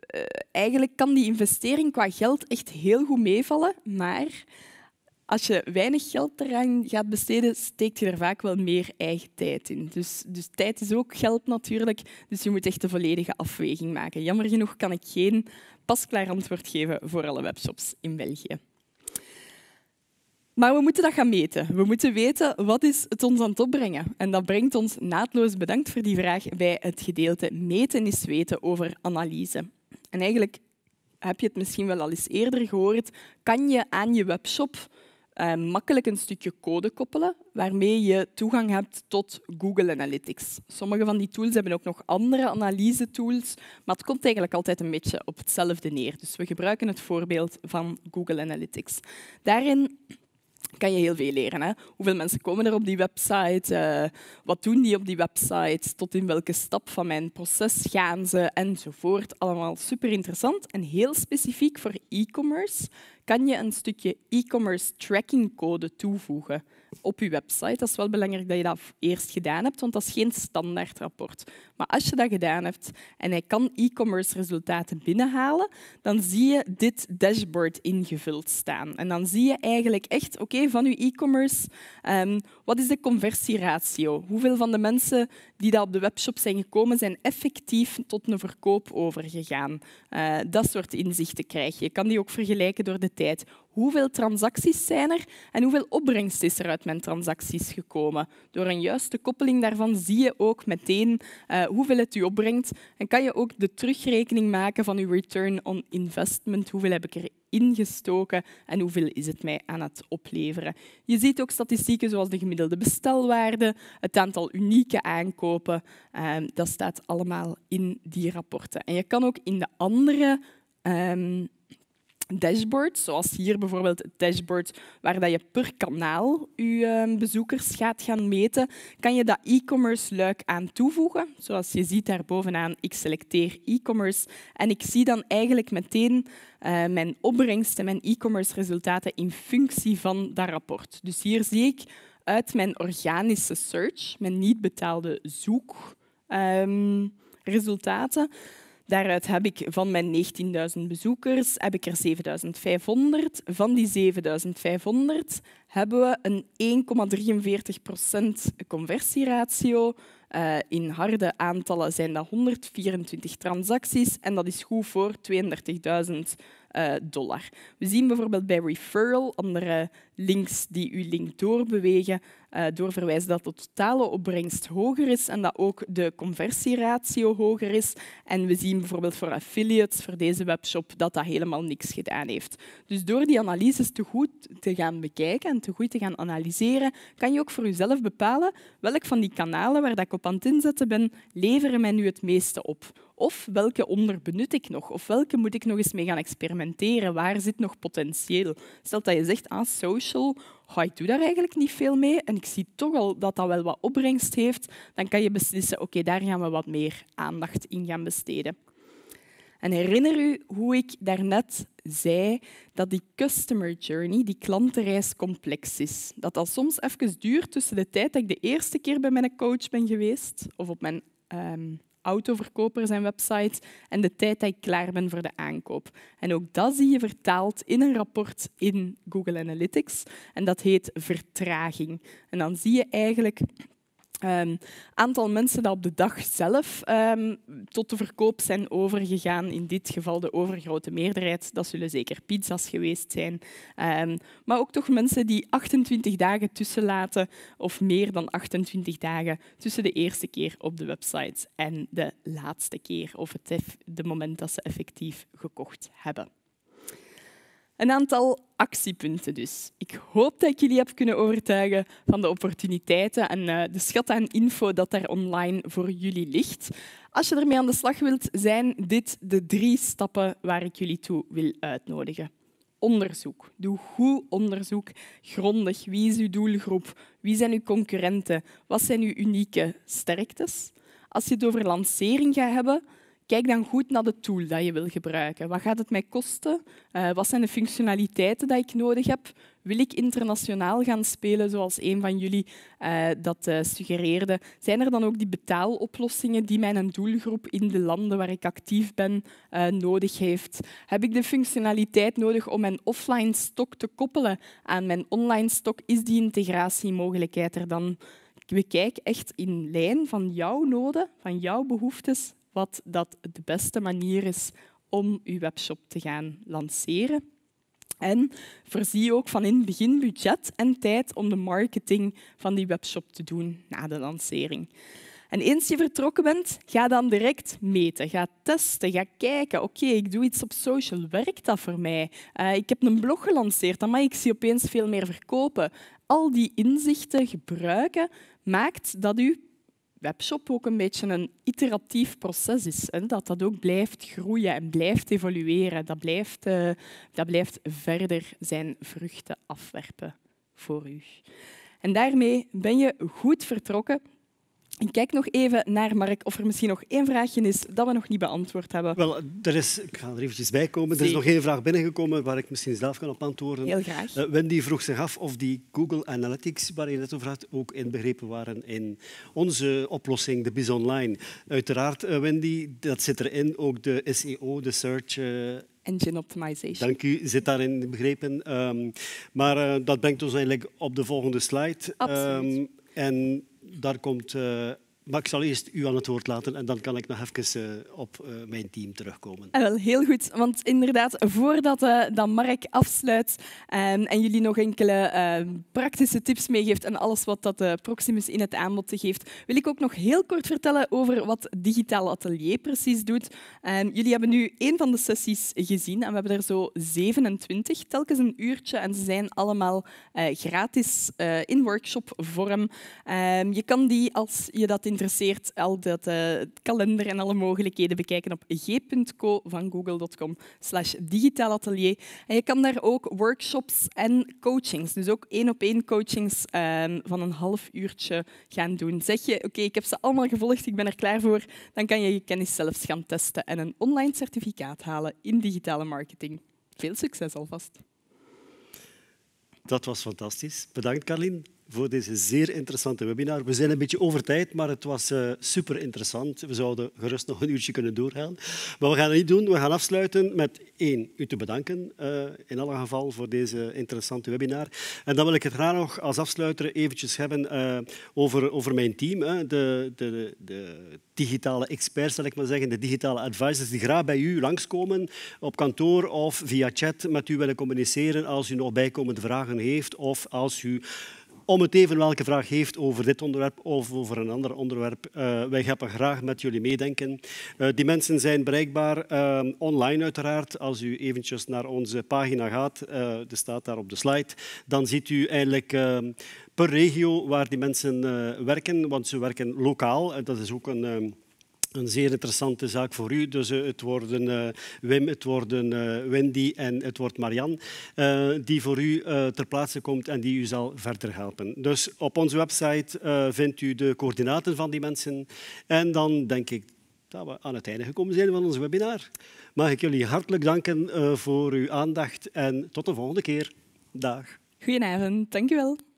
eh, eigenlijk kan die investering qua geld echt heel goed meevallen, maar als je weinig geld eraan gaat besteden, steekt je er vaak wel meer eigen tijd in. Dus, dus tijd is ook geld natuurlijk, dus je moet echt de volledige afweging maken. Jammer genoeg kan ik geen pasklaar antwoord geven voor alle webshops in België. Maar we moeten dat gaan meten. We moeten weten wat is het ons aan het opbrengen. En dat brengt ons naadloos bedankt voor die vraag bij het gedeelte meten is weten over analyse. En eigenlijk heb je het misschien wel al eens eerder gehoord, kan je aan je webshop eh, makkelijk een stukje code koppelen waarmee je toegang hebt tot Google Analytics. Sommige van die tools hebben ook nog andere analyse-tools, maar het komt eigenlijk altijd een beetje op hetzelfde neer. Dus we gebruiken het voorbeeld van Google Analytics. Daarin kan je heel veel leren. Hè? Hoeveel mensen komen er op die website? Eh, wat doen die op die website? Tot in welke stap van mijn proces gaan ze? Enzovoort. Allemaal super interessant en heel specifiek voor e-commerce kan je een stukje e-commerce tracking code toevoegen op je website. Dat is wel belangrijk dat je dat eerst gedaan hebt, want dat is geen standaard rapport. Maar als je dat gedaan hebt en hij kan e-commerce resultaten binnenhalen, dan zie je dit dashboard ingevuld staan. En dan zie je eigenlijk echt, oké, van je e-commerce, ehm, wat is de conversieratio? Hoeveel van de mensen die daar op de webshop zijn gekomen, zijn effectief tot een verkoop overgegaan? Eh, dat soort inzichten krijg je. Je kan die ook vergelijken door de tijd hoeveel transacties zijn er en hoeveel opbrengst is er uit mijn transacties gekomen. Door een juiste koppeling daarvan zie je ook meteen eh, hoeveel het u opbrengt en kan je ook de terugrekening maken van uw return on investment. Hoeveel heb ik er ingestoken en hoeveel is het mij aan het opleveren. Je ziet ook statistieken zoals de gemiddelde bestelwaarde, het aantal unieke aankopen. Ehm, dat staat allemaal in die rapporten. En je kan ook in de andere ehm, dashboard, zoals hier bijvoorbeeld het dashboard waar dat je per kanaal je ehm, bezoekers gaat gaan meten, kan je dat e-commerce luik aan toevoegen. Zoals je ziet daar bovenaan, ik selecteer e-commerce en ik zie dan eigenlijk meteen eh, mijn opbrengsten, mijn e-commerce resultaten in functie van dat rapport. Dus hier zie ik uit mijn organische search, mijn niet betaalde zoekresultaten, ehm, Daaruit heb ik van mijn 19.000 bezoekers heb ik er 7.500. Van die 7.500 hebben we een 1,43 conversieratio. Eh, in harde aantallen zijn dat 124 transacties en dat is goed voor 32.000 eh, dollar. We zien bijvoorbeeld bij referral andere links die uw link doorbewegen, uh, doorverwijzen dat de totale opbrengst hoger is en dat ook de conversieratio hoger is. En we zien bijvoorbeeld voor affiliates, voor deze webshop, dat dat helemaal niks gedaan heeft. Dus door die analyses te goed te gaan bekijken en te goed te gaan analyseren, kan je ook voor jezelf bepalen welk van die kanalen waar dat ik op aan het inzetten ben, leveren mij nu het meeste op of welke onderbenut ik nog? Of welke moet ik nog eens mee gaan experimenteren? Waar zit nog potentieel? Stel dat je zegt, aan ah, social, ga ik doe daar eigenlijk niet veel mee en ik zie toch al dat dat wel wat opbrengst heeft, dan kan je beslissen, oké, daar gaan we wat meer aandacht in gaan besteden. En herinner u hoe ik daarnet zei dat die customer journey, die klantenreis, complex is. Dat dat soms even duurt tussen de tijd dat ik de eerste keer bij mijn coach ben geweest, of op mijn ehm, autoverkoper zijn website en de tijd dat ik klaar ben voor de aankoop. En ook dat zie je vertaald in een rapport in Google Analytics en dat heet vertraging. En dan zie je eigenlijk Um, aantal mensen dat op de dag zelf ehm, tot de verkoop zijn overgegaan, in dit geval de overgrote meerderheid, dat zullen zeker pizza's geweest zijn. Ehm, maar ook toch mensen die 28 dagen tussenlaten of meer dan 28 dagen tussen de eerste keer op de website en de laatste keer of het de moment dat ze effectief gekocht hebben. Een aantal actiepunten dus. Ik hoop dat ik jullie heb kunnen overtuigen van de opportuniteiten en eh, de schat aan info dat daar online voor jullie ligt. Als je ermee aan de slag wilt, zijn dit de drie stappen waar ik jullie toe wil uitnodigen. Onderzoek. Doe goed onderzoek, grondig. Wie is uw doelgroep? Wie zijn uw concurrenten? Wat zijn uw unieke sterktes? Als je het over lancering gaat hebben, Kijk dan goed naar de tool dat je wil gebruiken. Wat gaat het mij kosten? Eh, wat zijn de functionaliteiten die ik nodig heb? Wil ik internationaal gaan spelen, zoals een van jullie eh, dat eh, suggereerde? Zijn er dan ook die betaaloplossingen die mijn doelgroep in de landen waar ik actief ben nodig heeft? Heb ik de functionaliteit nodig om mijn offline stock te koppelen aan mijn online stock? Is die integratiemogelijkheid er dan? We kijken echt in lijn van jouw noden, van jouw behoeftes wat dat de beste manier is om uw webshop te gaan lanceren. En voorzie ook van in het begin budget en tijd om de marketing van die webshop te doen na de lancering. En eens je vertrokken bent, ga dan direct meten. Ga testen, ga kijken. Oké, ik doe iets op social, werkt dat voor mij? Eh, ik heb een blog gelanceerd, mag ik zie opeens veel meer verkopen. Al die inzichten gebruiken maakt dat u webshop ook een beetje een iteratief proces is. Hè? Dat dat ook blijft groeien en blijft evolueren. Dat blijft, eh, dat blijft verder zijn vruchten afwerpen voor u. En daarmee ben je goed vertrokken ik kijk nog even naar Mark of er misschien nog één vraagje is dat we nog niet beantwoord hebben. Wel, er is, ik ga er eventjes bij komen. Er is nog één vraag binnengekomen waar ik misschien zelf kan op antwoorden. Heel graag. Eh, Wendy vroeg zich af of die Google Analytics, waar je net over had, ook inbegrepen waren in onze oplossing, de Biz Online. Uiteraard, eh, Wendy, dat zit erin. Ook de SEO, de search... Eh, engine optimization. Dank u, zit daarin begrepen. Ehm, maar dat brengt ons eigenlijk op de volgende slide. Absoluut. Ehm, en daar komt eh, maar ik zal eerst u aan het woord laten en dan kan ik nog even eh, op eh, mijn team terugkomen. Ah, wel, heel goed. Want inderdaad, voordat eh, dan Mark afsluit ehm, en jullie nog enkele ehm, praktische tips meegeeft en alles wat dat Proximus in het aanbod geeft, wil ik ook nog heel kort vertellen over wat Digitaal Atelier precies doet. Ehm, jullie hebben nu één van de sessies gezien en we hebben er zo 27, telkens een uurtje. En ze zijn allemaal gratis in workshop vorm. je kan die, als je dat in Interesseert al dat eh, kalender en alle mogelijkheden bekijken op g.co van google.com slash atelier. En je kan daar ook workshops en coachings, dus ook één op één coachings ehm, van een half uurtje gaan doen. Zeg je, oké, ik heb ze allemaal gevolgd, ik ben er klaar voor, dan kan je je kennis zelfs gaan testen en een online certificaat halen in digitale marketing. Veel succes alvast. Dat was fantastisch. Bedankt, Karin voor deze zeer interessante webinar. We zijn een beetje over tijd, maar het was eh, super interessant. We zouden gerust nog een uurtje kunnen doorgaan. Maar we gaan het niet doen. We gaan afsluiten met één, u te bedanken eh, in alle geval voor deze interessante webinar. En dan wil ik het graag nog als afsluiter eventjes hebben eh, over, over mijn team. Hè. De, de, de digitale experts, zal ik maar zeggen, de digitale advisors die graag bij u langskomen op kantoor of via chat met u willen communiceren als u nog bijkomende vragen heeft of als u om het even welke vraag heeft over dit onderwerp of over een ander onderwerp. Eh, wij gaan graag met jullie meedenken. Eh, die mensen zijn bereikbaar eh, online uiteraard. Als u eventjes naar onze pagina gaat, er staat daar op de slide, dan ziet u eigenlijk per regio waar die mensen werken, want ze werken lokaal. dat is ook een een zeer interessante zaak voor u. Dus eh, het worden eh, Wim, het worden eh, Wendy en het wordt Marian die voor u ter plaatse komt en die u zal verder helpen. Dus op onze website vindt u de coördinaten van die mensen. En dan denk ik dat we aan het einde gekomen zijn van ons webinar. Mag ik jullie hartelijk danken voor uw aandacht en tot de volgende keer. Dag. Goedenavond, dankjewel.